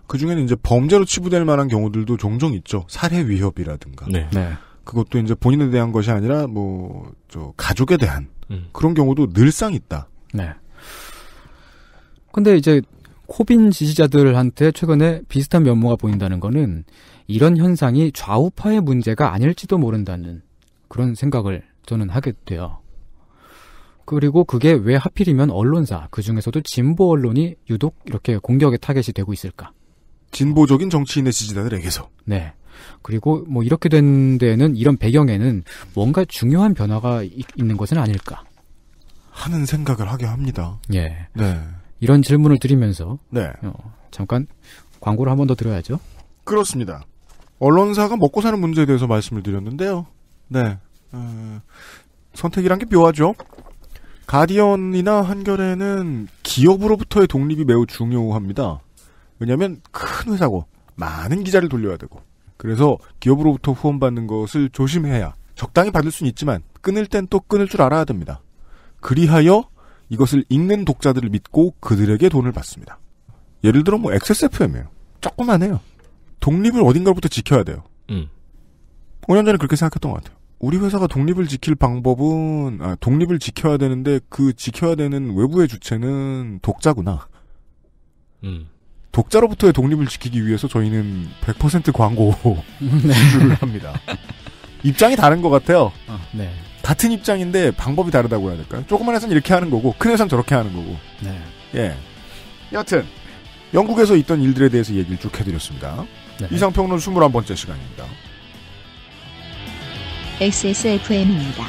그 중에는 이제 범죄로 치부될 만한 경우들도 종종 있죠. 살해 위협이라든가. 네. 네. 그것도 이제 본인에 대한 것이 아니라 뭐 저 가족에 대한 음. 그런 경우도 늘상 있다. 네. 근데 이제 코빈 지지자들한테 최근에 비슷한 면모가 보인다는 거는 이런 현상이 좌우파의 문제가 아닐지도 모른다는 그런 생각을 저는 하게 돼요. 그리고 그게 왜 하필이면 언론사, 그 중에서도 진보 언론이 유독 이렇게 공격의 타겟이 되고 있을까? 진보적인 정치인의 지지자들에게서. 네. 그리고 뭐 이렇게 된 데는 이런 배경에는 뭔가 중요한 변화가 이, 있는 것은 아닐까 하는 생각을 하게 합니다. 예. 네. 이런 질문을 드리면서 네. 어, 잠깐 광고를 한 번 더 들어야죠. 그렇습니다. 언론사가 먹고 사는 문제에 대해서 말씀을 드렸는데요. 네. 어, 선택이란 게 묘하죠. 가디언이나 한겨레는 기업으로부터의 독립이 매우 중요합니다. 왜냐하면 큰 회사고 많은 기자를 돌려야 되고 그래서 기업으로부터 후원받는 것을 조심해야 적당히 받을 수는 있지만 끊을 땐 또 끊을 줄 알아야 됩니다. 그리하여 이것을 읽는 독자들을 믿고 그들에게 돈을 받습니다. 예를 들어 뭐 XSFM이에요. 조그만해요. 독립을 어딘가부터 지켜야 돼요. 음. 5년 전에 그렇게 생각했던 것 같아요. 우리 회사가 독립을 지킬 방법은 아, 독립을 지켜야 되는데 그 지켜야 되는 외부의 주체는 독자구나. 음. 독자로부터의 독립을 지키기 위해서 저희는 100% 광고를 네. 합니다. 입장이 다른 것 같아요. 어, 네. 같은 입장인데 방법이 다르다고 해야 될까요? 조그만 회사는 이렇게 하는 거고 큰 회사는 저렇게 하는 거고. 네. 예. 여튼 영국에서 있던 일들에 대해서 얘기를 쭉 해드렸습니다. 네. 이상평론 21번째 시간입니다. XSFM입니다.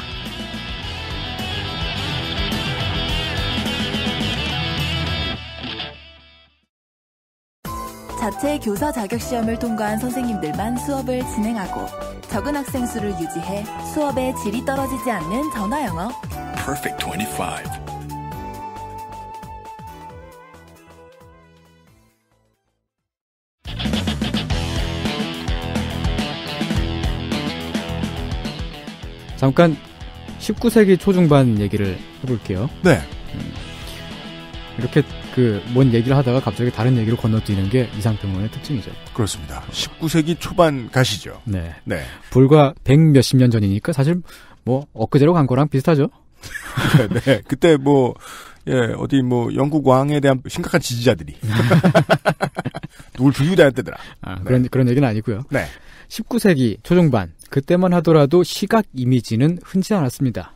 자체 교사 자격 시험을 통과한 선생님들만 수업을 진행하고 적은 학생 수를 유지해 수업의 질이 떨어지지 않는 전화 영어. Perfect 25. 잠깐 19세기 초중반 얘기를 해볼게요. 네. 음, 이렇게 그뭔 얘기를 하다가 갑자기 다른 얘기로 건너뛰는 게 이상 평론의 특징이죠. 그렇습니다. 19세기 초반 가시죠. 네. 네. 불과 백 몇십 년 전이니까 사실 뭐 엊그제로 간 거랑 비슷하죠. 네. 그때 뭐 예, 어디 뭐 영국 왕에 대한 심각한 지지자들이 누굴 죽이 다녔대더라. 아, 그런 네. 그런 얘기는 아니고요. 네. 19세기 초중반 그때만 하더라도 시각 이미지는 흔치 않았습니다.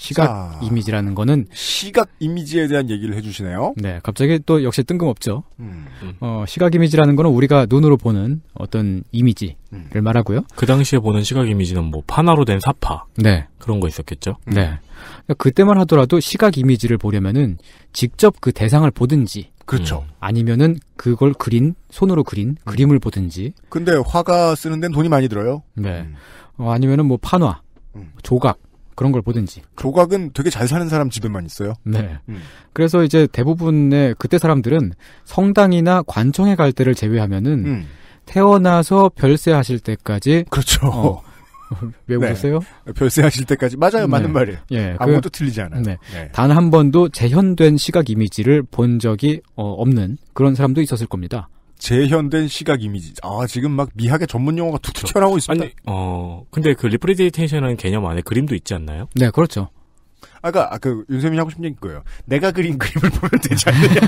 시각 자, 이미지라는 거는 시각 이미지에 대한 얘기를 해주시네요. 네, 갑자기 또 역시 뜬금없죠. 음. 음. 어, 시각 이미지라는 거는 우리가 눈으로 보는 어떤 이미지를 음. 말하고요. 그 당시에 보는 시각 이미지는 뭐 판화로 된 사파, 네 그런 거 있었겠죠. 음. 네, 그러니까 그때만 하더라도 시각 이미지를 보려면은 직접 그 대상을 보든지, 그렇죠. 음. 아니면은 그걸 그린 손으로 그린 음. 그림을 보든지. 근데 화가 쓰는 데는 돈이 많이 들어요. 네, 어, 아니면은 뭐 판화, 조각 그런 걸 보든지. 조각은 되게 잘 사는 사람 집에만 있어요. 네. 음. 그래서 이제 대부분의 그때 사람들은 성당이나 관청에 갈 때를 제외하면은 음. 태어나서 별세하실 때까지 그렇죠. 어, 왜 웃으세요? 네. 별세하실 때까지 맞아요, 네. 맞는 말이에요. 예, 그 아무것도 그, 틀리지 않아요. 네. 네. 단 한 번도 재현된 시각 이미지를 본 적이 어, 없는 그런 사람도 있었을 겁니다. 재현된 시각 이미지. 아, 지금 막 미학의 전문 용어가 툭툭 그렇죠. 튀어나오고 있습니다. 아니, 어, 근데 그리프레젠테이션이는 개념 안에 그림도 있지 않나요? 네, 그렇죠. 아까 아, 그 윤세민이 하고 싶은 얘기 거예요. 내가 그린 그림을 보면 되지 않느냐.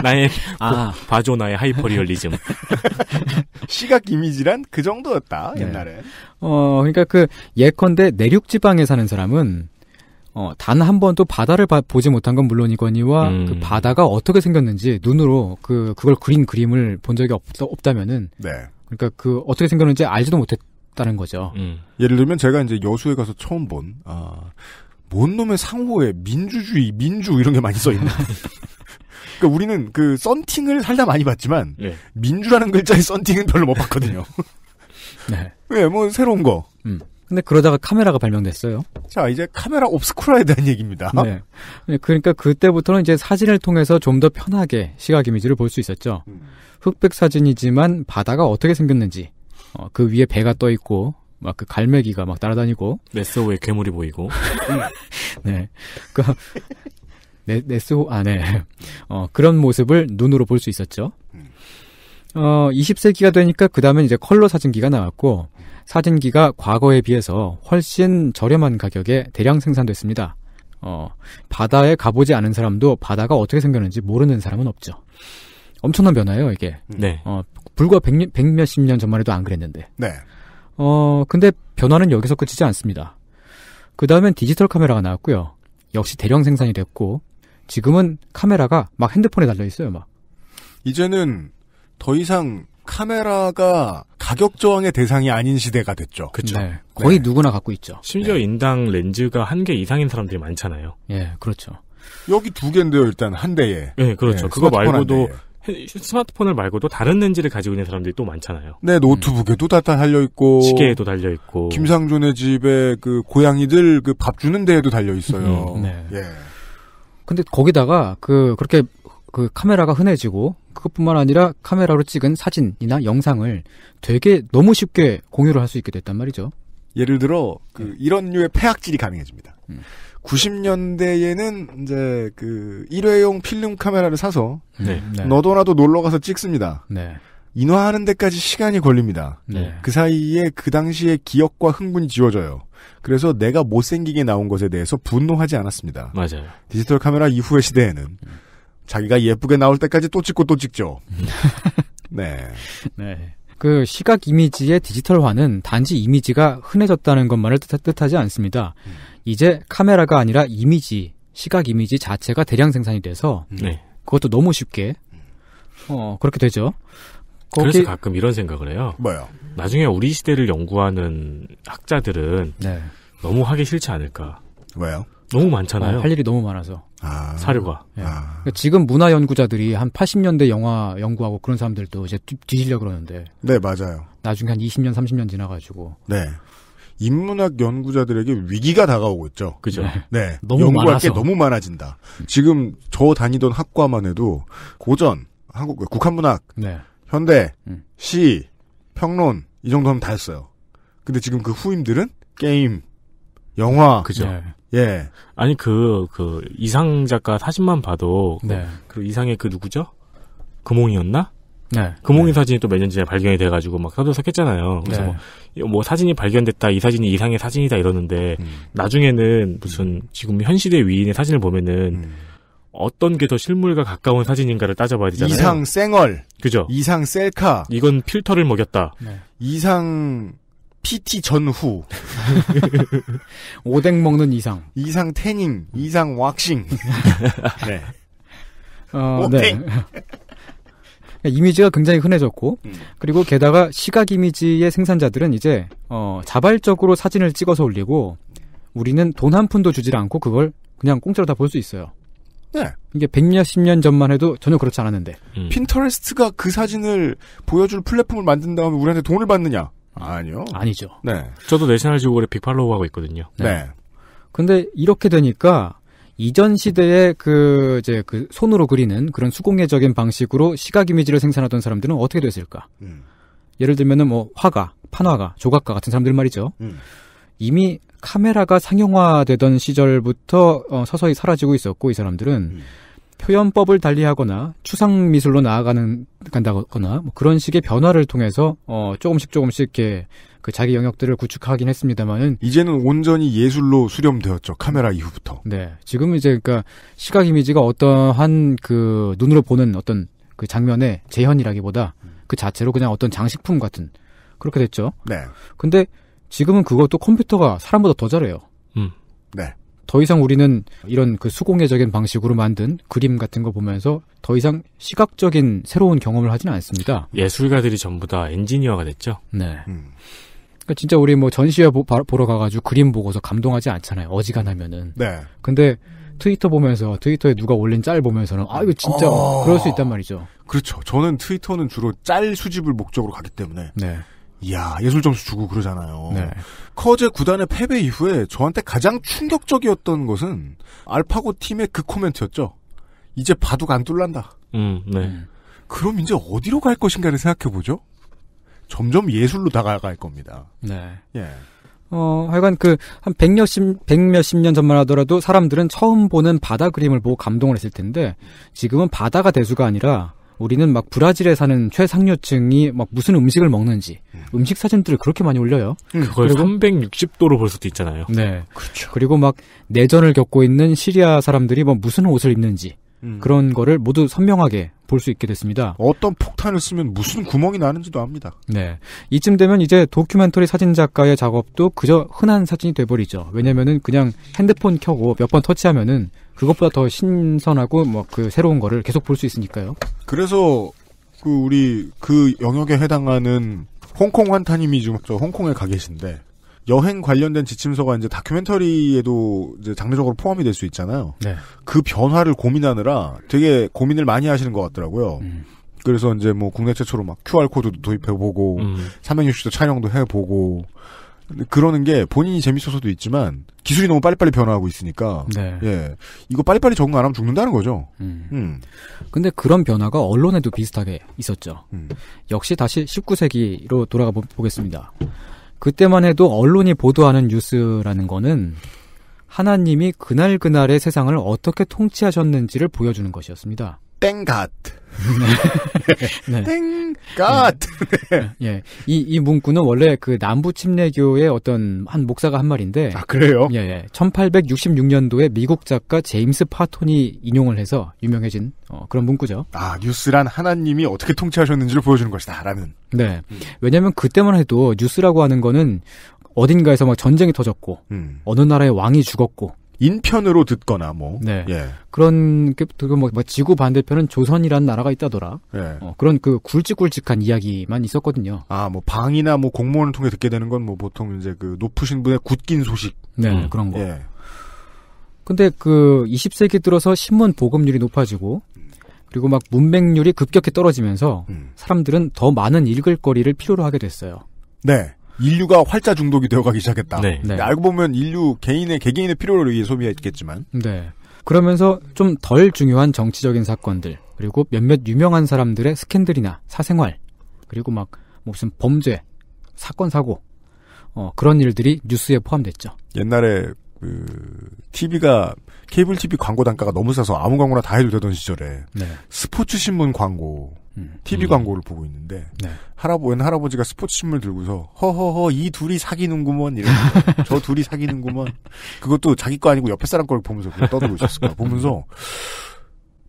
나의 아. 고, 봐줘 나의 하이퍼리얼리즘. 시각 이미지란 그 정도였다 네. 옛날에. 어 그러니까 그 예컨대 내륙 지방에 사는 사람은 어, 단 한 번도 바다를 바, 보지 못한 건 물론이거니와 음. 그 바다가 어떻게 생겼는지 눈으로 그 그걸 그린 그림을 본 적이 없, 없다면은 네. 그러니까 그 어떻게 생겼는지 알지도 못했다는 거죠. 음. 예를 들면 제가 이제 여수에 가서 처음 본 아, 뭔 놈의 상호에 민주주의, 민주 이런 게 많이 써 있나. 그러니까 우리는 그 썬팅을 살다 많이 봤지만 네. 민주라는 글자의 썬팅은 별로 못 봤거든요. 네. 네, 뭐 새로운 거. 음. 근데 그러다가 카메라가 발명됐어요. 자, 이제 카메라 옵스쿠라에 대한 얘기입니다. 네. 네. 그러니까 그때부터는 이제 사진을 통해서 좀 더 편하게 시각 이미지를 볼 수 있었죠. 음. 흑백 사진이지만 바다가 어떻게 생겼는지, 어, 그 위에 배가 떠 있고, 막 그 갈매기가 막 따라다니고. 네스호의 괴물이 보이고. 네. 그, 네, 네스호, 아, 네. 어, 그런 모습을 눈으로 볼 수 있었죠. 음. 어, 20세기가 되니까 그 다음에 이제 컬러 사진기가 나왔고, 사진기가 과거에 비해서 훨씬 저렴한 가격에 대량 생산됐습니다. 어, 바다에 가보지 않은 사람도 바다가 어떻게 생겼는지 모르는 사람은 없죠. 엄청난 변화예요, 이게. 네. 어, 불과 백, 백 몇십 년 전만 해도 안 그랬는데. 네. 어, 근데 변화는 여기서 끝이지 않습니다. 그 다음엔 디지털 카메라가 나왔고요. 역시 대량 생산이 됐고, 지금은 카메라가 막 핸드폰에 달려 있어요, 막. 이제는 더 이상 카메라가 가격 저항의 대상이 아닌 시대가 됐죠. 그렇죠. 네, 거의 네. 누구나 갖고 있죠. 심지어 네. 인당 렌즈가 한 개 이상인 사람들이 많잖아요. 예, 그렇죠. 여기 두 개인데요, 일단 한 대에. 네, 그렇죠. 예, 그렇죠. 그거 말고도 스마트폰을 말고도 다른 렌즈를 가지고 있는 사람들이 또 많잖아요. 네, 노트북에도 다, 다 달려 있고 시계에도 달려 있고 김상준의 집에 그 고양이들 그 밥 주는 데에도 달려 있어요. 음, 음, 네. 예. 근데 거기다가 그 그렇게 그 카메라가 흔해지고 그것뿐만 아니라 카메라로 찍은 사진이나 영상을 되게 너무 쉽게 공유를 할 수 있게 됐단 말이죠. 예를 들어 그 네. 이런 류의 폐악질이 가능해집니다. 음. 90년대에는 이제 그 일회용 필름 카메라를 사서 음. 네. 네. 너도나도 놀러 가서 찍습니다. 네. 인화하는 데까지 시간이 걸립니다. 네. 네. 그 사이에 그 당시의 기억과 흥분이 지워져요. 그래서 내가 못생기게 나온 것에 대해서 분노하지 않았습니다. 맞아요. 디지털 카메라 이후의 시대에는 음. 자기가 예쁘게 나올 때까지 또 찍고 또 찍죠. 네. 네. 그 시각 이미지의 디지털화는 단지 이미지가 흔해졌다는 것만을 뜻하지 않습니다. 음. 이제 카메라가 아니라 이미지, 시각 이미지 자체가 대량 생산이 돼서 음. 네. 그것도 너무 쉽게 어 그렇게 되죠. 그래서 가끔 이런 생각을 해요. 뭐요? 나중에 우리 시대를 연구하는 학자들은 네. 너무 하기 싫지 않을까. 왜요? 너무 많잖아요. 어, 할 일이 너무 많아서. 아. 사료가. 예. 아. 그러니까 지금 문화 연구자들이 한 80년대 영화 연구하고 그런 사람들도 이제 뒤, 뒤지려 그러는데. 네, 맞아요. 나중에 한 20년, 30년 지나가지고. 네. 인문학 연구자들에게 위기가 다가오고 있죠. 그죠. 네. 네. 너무 연구할 많아서. 게 너무 많아진다. 음. 지금 저 다니던 학과만 해도 고전, 한국 국한문학, 네. 현대, 음. 시, 평론 이 정도 하면 다 했어요. 근데 지금 그 후임들은 게임, 영화, 그죠. 네. 예. 아니 그그 그, 이상 작가 사진만 봐도 네. 그 이상의 그 누구죠? 금홍이었나? 네. 금홍이 네. 사진이 또 몇 년 전에 발견이 돼가지고 막 사도석했잖아요. 그래서 네. 뭐, 뭐, 사진이 발견됐다, 이 사진이 이상의 사진이다 이러는데 음. 나중에는 무슨 지금 현실의 위인의 사진을 보면은 음. 어떤 게 더 실물과 가까운 사진인가를 따져봐야 되잖아요. 이상 쌩얼. 그죠. 이상 셀카. 이건 필터를 먹였다. 네. 이상 PT 전후. 오뎅 먹는 이상. 이상 태닝, 이상 왁싱. 네. 어, 어 네. 이미지가 굉장히 흔해졌고, 음. 그리고 게다가 시각 이미지의 생산자들은 이제, 어, 자발적으로 사진을 찍어서 올리고, 우리는 돈 한 푼도 주질 않고 그걸 그냥 공짜로 다 볼 수 있어요. 네. 이게 백몇십 년 전만 해도 전혀 그렇지 않았는데. 음. 핀터레스트가 그 사진을 보여줄 플랫폼을 만든 다음에 우리한테 돈을 받느냐? 아니요. 아니죠. 네. 저도 내셔널 지오그래픽 팔로우하고 있거든요. 네. 네. 근데 이렇게 되니까 이전 시대에 그 이제 그 손으로 그리는 그런 수공예적인 방식으로 시각 이미지를 생산하던 사람들은 어떻게 됐을까? 음. 예를 들면은 뭐 화가, 판화가, 조각가 같은 사람들 말이죠. 음. 이미 카메라가 상용화되던 시절부터 어, 서서히 사라지고 있었고 이 사람들은 음. 표현법을 달리하거나 추상 미술로 나아가는 간다거나 뭐 그런 식의 변화를 통해서 어 조금씩 조금씩 이렇게 그 자기 영역들을 구축하긴 했습니다만은 이제는 온전히 예술로 수렴되었죠 카메라 이후부터. 네, 지금 이제 그니까 시각 이미지가 어떠한 그 눈으로 보는 어떤 그 장면의 재현이라기보다 그 자체로 그냥 어떤 장식품 같은 그렇게 됐죠. 네. 근데 지금은 그것도 컴퓨터가 사람보다 더 잘해요. 음. 네. 더 이상 우리는 이런 그 수공예적인 방식으로 만든 그림 같은 거 보면서 더 이상 시각적인 새로운 경험을 하지는 않습니다. 예술가들이 전부 다 엔지니어가 됐죠. 네. 음. 그러니까 진짜 우리 뭐 전시회 보, 러 가가지고 그림 보고서 감동하지 않잖아요. 어지간하면은. 네. 근데 트위터 보면서 트위터에 누가 올린 짤 보면서는 아 이거 진짜 어... 그럴 수 있단 말이죠. 그렇죠. 저는 트위터는 주로 짤 수집을 목적으로 가기 때문에. 네. 이야 예술 점수 주고 그러잖아요. 네. 커제 구단의 패배 이후에 저한테 가장 충격적이었던 것은 알파고 팀의 그 코멘트였죠. 이제 바둑 안 뚫란다. 음, 네. 네. 그럼 이제 어디로 갈 것인가를 생각해 보죠. 점점 예술로 다가갈 겁니다. 네. 예. 어, 하여간 그, 한 백몇십, 백몇십 년 전만 하더라도 사람들은 처음 보는 바다 그림을 보고 감동을 했을 텐데, 지금은 바다가 대수가 아니라, 우리는 막 브라질에 사는 최상류층이 막 무슨 음식을 먹는지, 음식 사진들을 그렇게 많이 올려요. 음. 그걸 그리고, 360도로 볼 수도 있잖아요. 네. 그렇죠. 그리고 막 내전을 겪고 있는 시리아 사람들이 뭐 무슨 옷을 입는지 음. 그런 거를 모두 선명하게 볼 수 있게 됐습니다. 어떤 폭탄을 쓰면 무슨 구멍이 나는지도 압니다. 네. 이쯤 되면 이제 도큐멘터리 사진 작가의 작업도 그저 흔한 사진이 돼버리죠. 왜냐면은 그냥 핸드폰 켜고 몇 번 터치하면은 그것보다 더 신선하고 뭐 그 새로운 거를 계속 볼 수 있으니까요. 그래서 그 우리 그 영역에 해당하는 홍콩 환타님이 지금 저 홍콩에 가 계신데 여행 관련된 지침서가 이제 다큐멘터리에도 이제 장르적으로 포함이 될 수 있잖아요. 네. 그 변화를 고민하느라 되게 고민을 많이 하시는 것 같더라고요. 음. 그래서 이제 뭐 국내 최초로 막 QR 코드도 도입해보고 음. 360도 촬영도 해보고 그러는 게 본인이 재밌어서도 있지만 기술이 너무 빨리빨리 변화하고 있으니까 네. 예 이거 빨리빨리 적응 안 하면 죽는다는 거죠. 음. 음. 근데 그런 변화가 언론에도 비슷하게 있었죠. 음. 역시 다시 19세기로 돌아가 보, 보겠습니다. 그때만 해도 언론이 보도하는 뉴스라는 거는 하나님이 그날 그날의 세상을 어떻게 통치하셨는지를 보여주는 것이었습니다. 땡갓. 네. 땡갓. 네. 예. 예. 이, 이 문구는 원래 그 남부 침례교의 어떤 한 목사가 한 말인데. 아, 그래요? 예, 예. 1866년도에 미국 작가 제임스 파톤이 인용을 해서 유명해진 어, 그런 문구죠. 아, 뉴스란 하나님이 어떻게 통치하셨는지를 보여주는 것이다. 라는. 네. 음. 왜냐면 그때만 해도 뉴스라고 하는 거는 어딘가에서 막 전쟁이 터졌고, 음. 어느 나라의 왕이 죽었고, 인편으로 듣거나 뭐 네. 예. 그런 그뭐 뭐 지구 반대편은 조선이라는 나라가 있다더라 예. 어, 그런 그 굵직굵직한 이야기만 있었거든요. 아뭐 방이나 뭐 공무원을 통해 듣게 되는 건 뭐 보통 이제 그 높으신 분의 굳긴 소식 네 음. 그런 거. 예. 근데 그 20세기 들어서 신문 보급률이 높아지고 그리고 막 문맹률이 급격히 떨어지면서 음. 사람들은 더 많은 읽을 거리를 필요로 하게 됐어요. 네. 인류가 활자 중독이 되어가기 시작했다. 네. 네. 알고 보면 인류 개인의 개개인의 필요를위해 소비했겠지만. 네. 그러면서 좀 덜 중요한 정치적인 사건들 그리고 몇몇 유명한 사람들의 스캔들이나 사생활 그리고 막 무슨 범죄 사건 사고 어, 그런 일들이 뉴스에 포함됐죠. 옛날에 그 TV가 케이블 TV 광고 단가가 너무 싸서 아무 광고나 다 해도 되던 시절에 네. 스포츠 신문 광고, 음. TV 음. 광고를 보고 있는데 네. 할아버 웬 할아버지가 스포츠 신문 들고서 허허허 이 둘이 사귀는구먼 이러면서 저 둘이 사귀는구먼 그것도 자기 거 아니고 옆에 사람 걸 보면서 그냥 떠들고 있었을 까 보면서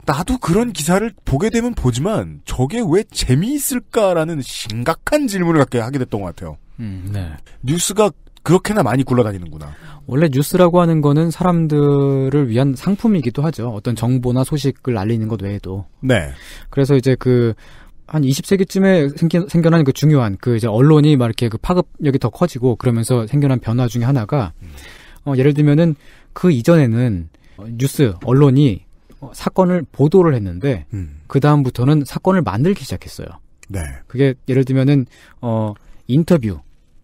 나도 그런 기사를 보게 되면 보지만 저게 왜 재미있을까라는 심각한 질문을 갖게 하게 됐던 것 같아요. 음, 네. 뉴스가 그렇게나 많이 굴러다니는구나. 원래 뉴스라고 하는 거는 사람들을 위한 상품이기도 하죠. 어떤 정보나 소식을 알리는 것 외에도. 네. 그래서 이제 그, 한 20세기쯤에 생겨, 생겨난 그 중요한, 그 이제 언론이 막 이렇게 그 파급력이 더 커지고 그러면서 생겨난 변화 중에 하나가, 어, 예를 들면은 그 이전에는 뉴스, 언론이 어, 사건을 보도를 했는데, 음. 그다음부터는 사건을 만들기 시작했어요. 네. 그게 예를 들면은, 어, 인터뷰,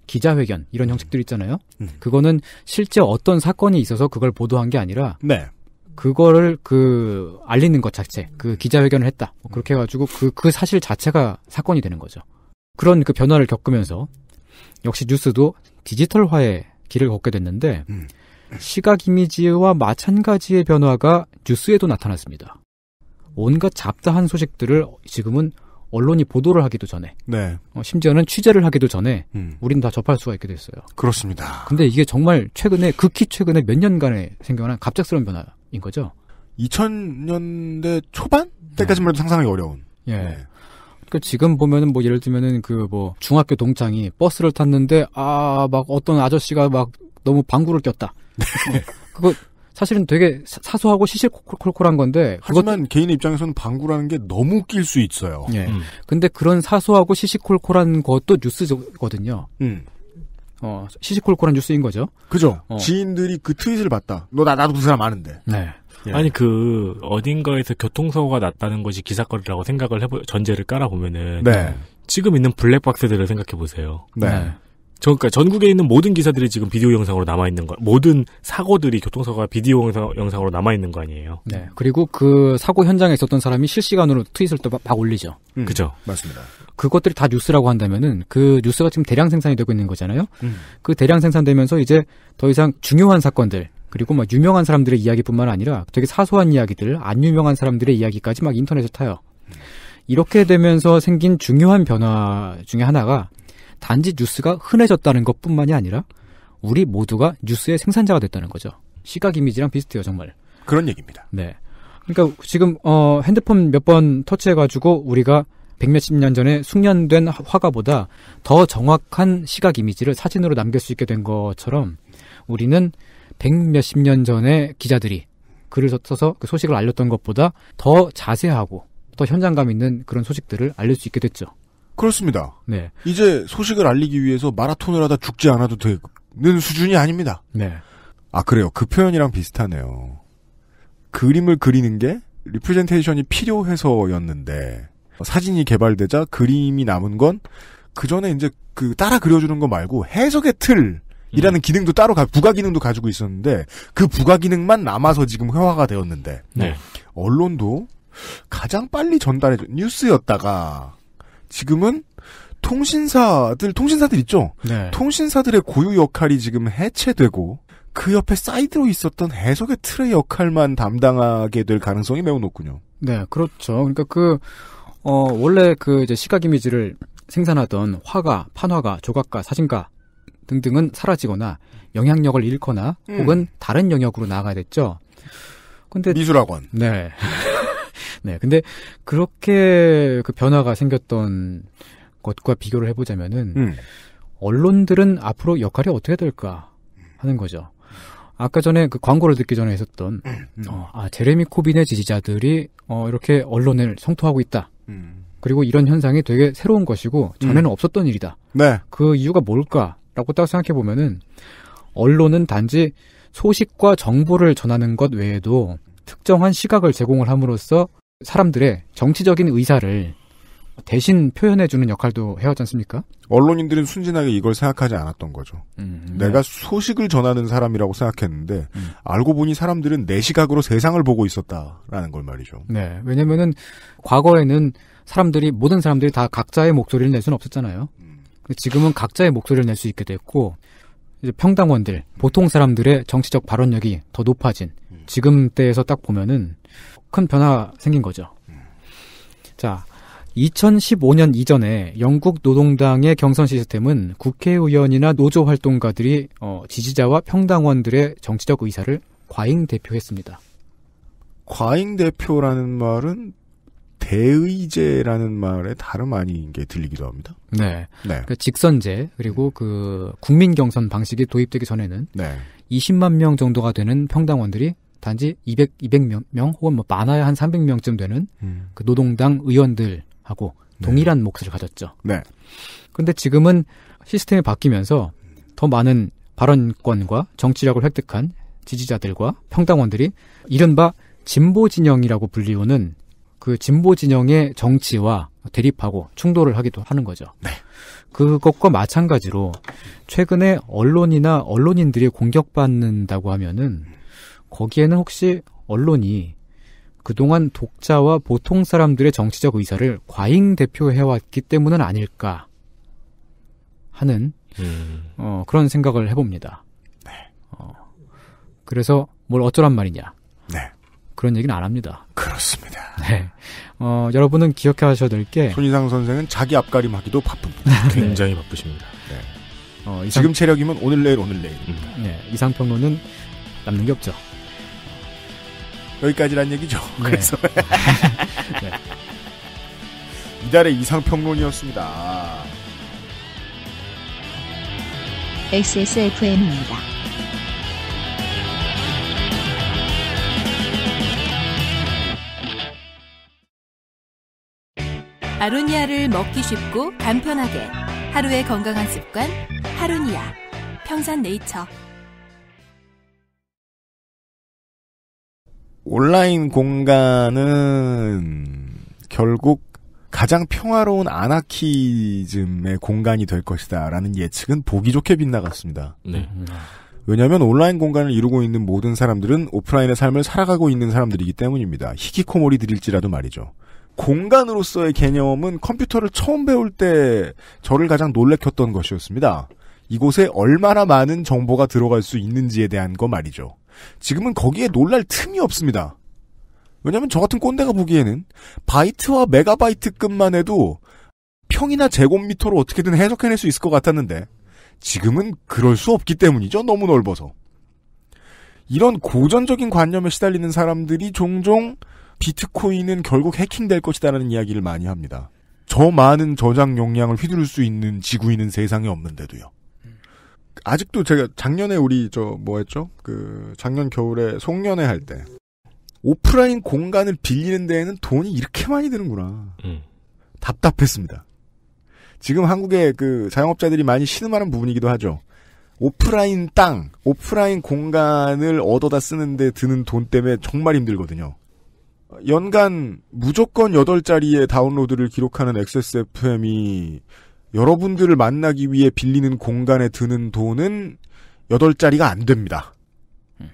기자회견 이런 음. 형식들 있잖아요. 음. 그거는 실제 어떤 사건이 있어서 그걸 보도한 게 아니라 네. 그거를 그 알리는 것 자체, 그 음. 기자회견을 했다. 뭐 음. 그렇게 해가지고 그그 그 사실 자체가 사건이 되는 거죠. 그런 그 변화를 겪으면서 역시 뉴스도 디지털화의 길을 걷게 됐는데 음. 시각 이미지와 마찬가지의 변화가 뉴스에도 나타났습니다. 온갖 잡다한 소식들을 지금은 언론이 보도를 하기도 전에, 네. 어, 심지어는 취재를 하기도 전에, 음. 우는다 접할 수가 있게 됐어요. 그렇습니다. 근데 이게 정말 최근에, 극히 최근에 몇 년간에 생겨난 갑작스러운 변화인 거죠? 2000년대 초반 때까지만 해도 네. 상상하기 어려운. 예. 네. 그 지금 보면은 뭐 예를 들면은 그 뭐 중학교 동창이 버스를 탔는데 아막 어떤 아저씨가 막 너무 방구를 꼈다. 네. 어, 그거 사실은 되게 사소하고 시시콜콜한 건데 하지만 그것... 개인 입장에서는 방구라는 게 너무 웃길 수 있어요. 예. 음. 근데 그런 사소하고 시시콜콜한 것도 뉴스거든요. 음. 어, 시시콜콜한 뉴스인 거죠. 그죠. 어. 지인들이 그 트윗을 봤다. 너 나 나도 그 사람 아는데. 네. 예. 아니 그 어딘가에서 교통사고가 났다는 것이 기사거리라고 생각을 해보 전제를 깔아 보면은 네. 지금 있는 블랙박스들을 생각해 보세요. 네. 네. 그러니까 전국에 있는 모든 기사들이 지금 비디오 영상으로 남아있는 거, 모든 사고들이 교통사고가 비디오 영상, 으로 남아있는 거 아니에요? 네. 그리고 그 사고 현장에 있었던 사람이 실시간으로 트윗을 또 막 올리죠. 음, 그죠. 맞습니다. 그것들이 다 뉴스라고 한다면은 그 뉴스가 지금 대량 생산이 되고 있는 거잖아요? 음. 그 대량 생산되면서 이제 더 이상 중요한 사건들, 그리고 막 뭐 유명한 사람들의 이야기뿐만 아니라 되게 사소한 이야기들, 안 유명한 사람들의 이야기까지 막 인터넷에 타요. 음. 이렇게 되면서 생긴 중요한 변화 중에 하나가 단지 뉴스가 흔해졌다는 것 뿐만이 아니라 우리 모두가 뉴스의 생산자가 됐다는 거죠. 시각 이미지랑 비슷해요, 정말. 그런 얘기입니다. 네. 그러니까 지금 어, 핸드폰 몇 번 터치해가지고 우리가 백몇십 년 전에 숙련된 화가보다 더 정확한 시각 이미지를 사진으로 남길 수 있게 된 것처럼 우리는 백몇십 년 전에 기자들이 글을 써서 그 소식을 알렸던 것보다 더 자세하고 더 현장감 있는 그런 소식들을 알릴 수 있게 됐죠. 그렇습니다. 네. 이제 소식을 알리기 위해서 마라톤을 하다 죽지 않아도 되는 수준이 아닙니다. 네. 아, 그래요. 그 표현이랑 비슷하네요. 그림을 그리는 게 리프레젠테이션이 필요해서였는데 사진이 개발되자 그림이 남은 건 그 전에 이제 그 따라 그려주는 거 말고 해석의 틀 이라는 음. 기능도 따로 가, 부가 기능도 가지고 있었는데 그 부가 기능만 남아서 지금 회화가 되었는데 네. 언론도 가장 빨리 전달해 준 뉴스였다가 지금은 통신사들 통신사들 있죠. 네. 통신사들의 고유 역할이 지금 해체되고 그 옆에 사이드로 있었던 해석의 틀의 역할만 담당하게 될 가능성이 매우 높군요. 네, 그렇죠. 그러니까 그 어, 원래 그 이제 시각 이미지를 생산하던 화가, 판화가, 조각가, 사진가 등등은 사라지거나 영향력을 잃거나 음. 혹은 다른 영역으로 나아가야 됐죠. 근데 미술학원. 네. 네. 근데 그렇게 그 변화가 생겼던 것과 비교를 해보자면은 음. 언론들은 앞으로 역할이 어떻게 될까 하는 거죠. 아까 전에 그 광고를 듣기 전에 했었던 음. 어, 아 제레미 코빈의 지지자들이 어, 이렇게 언론을 성토하고 있다. 음. 그리고 이런 현상이 되게 새로운 것이고 전에는 음. 없었던 일이다. 네. 그 이유가 뭘까라고 딱 생각해 보면은 언론은 단지 소식과 정보를 전하는 것 외에도 특정한 시각을 제공을 함으로써 사람들의 정치적인 의사를 대신 표현해주는 역할도 해왔지 않습니까? 언론인들은 순진하게 이걸 생각하지 않았던 거죠. 음, 네. 내가 소식을 전하는 사람이라고 생각했는데 음. 알고 보니 사람들은 내 시각으로 세상을 보고 있었다라는 걸 말이죠. 네, 왜냐면은 과거에는 사람들이 모든 사람들이 다 각자의 목소리를 낼 수는 없었잖아요. 음. 지금은 각자의 목소리를 낼 수 있게 됐고 이제 평당원들 보통 사람들의 정치적 발언력이 더 높아진 음. 지금 때에서 딱 보면은 큰 변화 생긴 거죠. 자, 2015년 이전에 영국 노동당의 경선 시스템은 국회의원이나 노조 활동가들이 어, 지지자와 평당원들의 정치적 의사를 과잉 대표했습니다. 과잉 대표라는 말은 대의제라는 말의 다름 아닌 게 들리기도 합니다. 네. 네. 그러니까 직선제 그리고 그 국민 경선 방식이 도입되기 전에는 네. 20만 명 정도가 되는 평당원들이 단지 200, 200명 명 혹은 뭐 많아야 한 300명쯤 되는 음. 그 노동당 의원들하고 네. 동일한 몫을 가졌죠. 네. 근데 지금은 시스템이 바뀌면서 더 많은 발언권과 정치력을 획득한 지지자들과 평당원들이 이른바 진보 진영이라고 불리우는 그 진보 진영의 정치와 대립하고 충돌을 하기도 하는 거죠. 네. 그것과 마찬가지로 최근에 언론이나 언론인들이 공격받는다고 하면은 음. 거기에는 혹시 언론이 그동안 독자와 보통 사람들의 정치적 의사를 과잉 대표해왔기 때문은 아닐까 하는 음. 어, 그런 생각을 해봅니다. 네. 어, 그래서 뭘 어쩌란 말이냐. 네. 그런 얘기는 안 합니다. 그렇습니다. 네. 어, 여러분은 기억하셔야 해될 게. 손희상 선생은 자기 앞가림하기도 바쁩니다. 네. 굉장히 네. 바쁘십니다. 네. 어, 이상... 지금 체력이면 오늘 내일 오늘 내일입니다. 네. 이상평론은 남는 게 없죠. 여기까지란 얘기죠. 네. 그래서 네. 이달의 이상평론이었습니다. XSFM입니다. 아로니아를 먹기 쉽고 간편하게 하루의 건강한 습관 하루니아 평산네이처 온라인 공간은 결국 가장 평화로운 아나키즘의 공간이 될 것이다라는 예측은 보기 좋게 빗나갔습니다. 네. 왜냐하면 온라인 공간을 이루고 있는 모든 사람들은 오프라인의 삶을 살아가고 있는 사람들이기 때문입니다. 히키코모리들일지라도 말이죠. 공간으로서의 개념은 컴퓨터를 처음 배울 때 저를 가장 놀래켰던 것이었습니다. 이곳에 얼마나 많은 정보가 들어갈 수 있는지에 대한 거 말이죠. 지금은 거기에 놀랄 틈이 없습니다. 왜냐하면 저 같은 꼰대가 보기에는 바이트와 메가바이트급만 해도 평이나 제곱미터로 어떻게든 해석해낼 수 있을 것 같았는데 지금은 그럴 수 없기 때문이죠. 너무 넓어서. 이런 고전적인 관념에 시달리는 사람들이 종종 비트코인은 결국 해킹될 것이다라는 이야기를 많이 합니다. 저 많은 저장 용량을 휘두를 수 있는 지구인은 세상에 없는데도요. 아직도 제가 작년에 우리 저뭐였죠그 작년 겨울에 송년회 할 때 오프라인 공간을 빌리는 데에는 돈이 이렇게 많이 드는구나. 음. 답답했습니다. 지금 한국의 그 자영업자들이 많이 신음하는 부분이기도 하죠. 오프라인 땅, 오프라인 공간을 얻어다 쓰는데 드는 돈 때문에 정말 힘들거든요. 연간 무조건 8자리의 다운로드를 기록하는 XSFM이 여러분들을 만나기 위해 빌리는 공간에 드는 돈은 8자리가 안 됩니다. 음.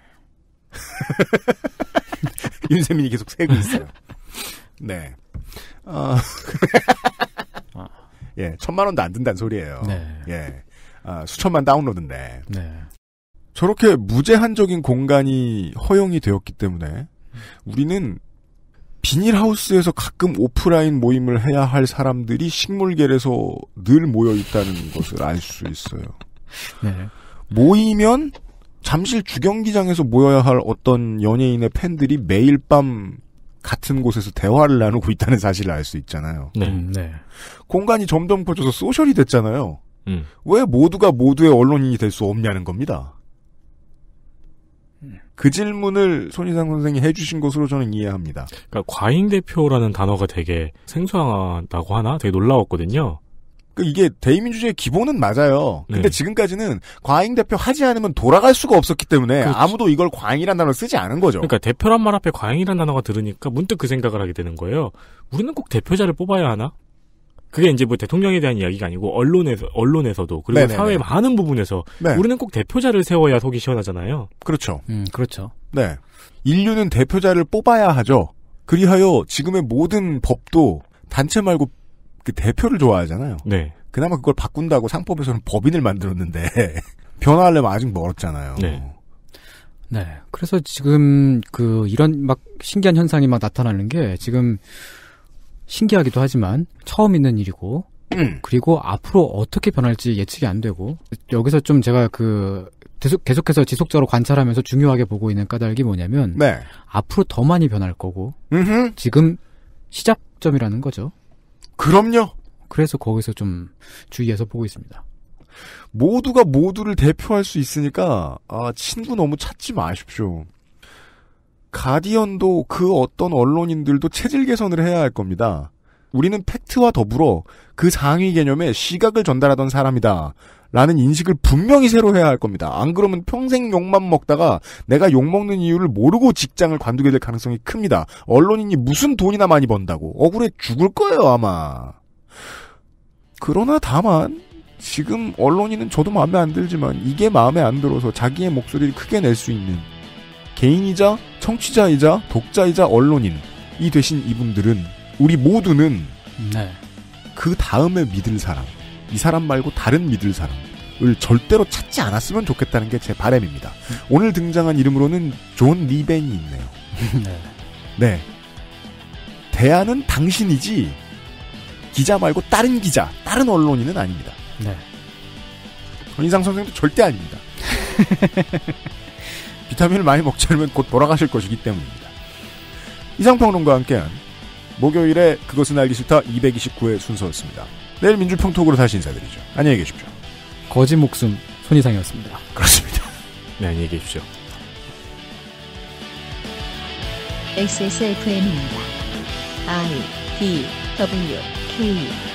윤세민이 계속 세고 있어요. 네. 어... 예, 천만 원도 안 든다는 소리예요. 네. 예. 아, 수천만 다운로드인데. 네. 저렇게 무제한적인 공간이 허용이 되었기 때문에 우리는 비닐하우스에서 가끔 오프라인 모임을 해야 할 사람들이 식물계에서 늘 모여 있다는 것을 알 수 있어요. 네. 모이면 잠실 주경기장에서 모여야 할 어떤 연예인의 팬들이 매일 밤 같은 곳에서 대화를 나누고 있다는 사실을 알 수 있잖아요. 네. 음, 네. 공간이 점점 퍼져서 소셜이 됐잖아요. 음. 왜 모두가 모두의 언론인이 될 수 없냐는 겁니다. 그 질문을 손희상 선생이 해주신 것으로 저는 이해합니다. 그러니까 과잉 대표라는 단어가 되게 생소하다고 하나 되게 놀라웠거든요. 그러니까 이게 대의민주주의의 기본은 맞아요. 근데 네. 지금까지는 과잉 대표 하지 않으면 돌아갈 수가 없었기 때문에 그렇지. 아무도 이걸 과잉이라는 단어를 쓰지 않은 거죠. 그러니까 대표란 말 앞에 과잉이라는 단어가 들으니까 문득 그 생각을 하게 되는 거예요. 우리는 꼭 대표자를 뽑아야 하나? 그게 이제 뭐 대통령에 대한 이야기가 아니고 언론에서 언론에서도 그리고 네네네. 사회 많은 부분에서 네. 우리는 꼭 대표자를 세워야 속이 시원하잖아요. 그렇죠. 음, 그렇죠. 네. 인류는 대표자를 뽑아야 하죠. 그리하여 지금의 모든 법도 단체 말고 그 대표를 좋아하잖아요. 네. 그나마 그걸 바꾼다고 상법에서는 법인을 만들었는데 변화하려면 아직 멀었잖아요. 네. 네. 그래서 지금 그 이런 막 신기한 현상이 막 나타나는 게 지금 신기하기도 하지만 처음 있는 일이고 음. 그리고 앞으로 어떻게 변할지 예측이 안 되고 여기서 좀 제가 그 계속해서 지속적으로 관찰하면서 중요하게 보고 있는 까닭이 뭐냐면 네. 앞으로 더 많이 변할 거고 음흠. 지금 시작점이라는 거죠. 그럼요. 그래서 거기서 좀 주의해서 보고 있습니다. 모두가 모두를 대표할 수 있으니까 아 친구 너무 찾지 마십시오. 가디언도 그 어떤 언론인들도 체질 개선을 해야 할 겁니다. 우리는 팩트와 더불어 그 상위 개념에 시각을 전달하던 사람이다. 라는 인식을 분명히 새로 해야 할 겁니다. 안 그러면 평생 욕만 먹다가 내가 욕 먹는 이유를 모르고 직장을 관두게 될 가능성이 큽니다. 언론인이 무슨 돈이나 많이 번다고 억울해 죽을 거예요, 아마. 그러나 다만 지금 언론인은 저도 마음에 안 들지만 이게 마음에 안 들어서 자기의 목소리를 크게 낼 수 있는 개인이자 청취자이자 독자이자 언론인 이 되신 이분들은 우리 모두는 네. 그 다음에 믿을 사람 이 사람 말고 다른 믿을 사람을 절대로 찾지 않았으면 좋겠다는 게 제 바램입니다. 음. 오늘 등장한 이름으로는 존 리벤이 있네요. 네. 네. 대안은 당신이지 기자 말고 다른 기자, 다른 언론인은 아닙니다. 네. 권인상 선생도 절대 아닙니다. 비타민을 많이 먹지 않으면 곧 돌아가실 것이기 때문입니다. 이상평론과 함께한 목요일에 그것은 알기 싫다 229회 순서였습니다. 내일 민주평톡으로 다시 인사드리죠. 안녕히 계십시오. 거짓 목숨 손이상이었습니다. 그렇습니다. 네, 안녕히 계십시오. XSFM입니다. I D W K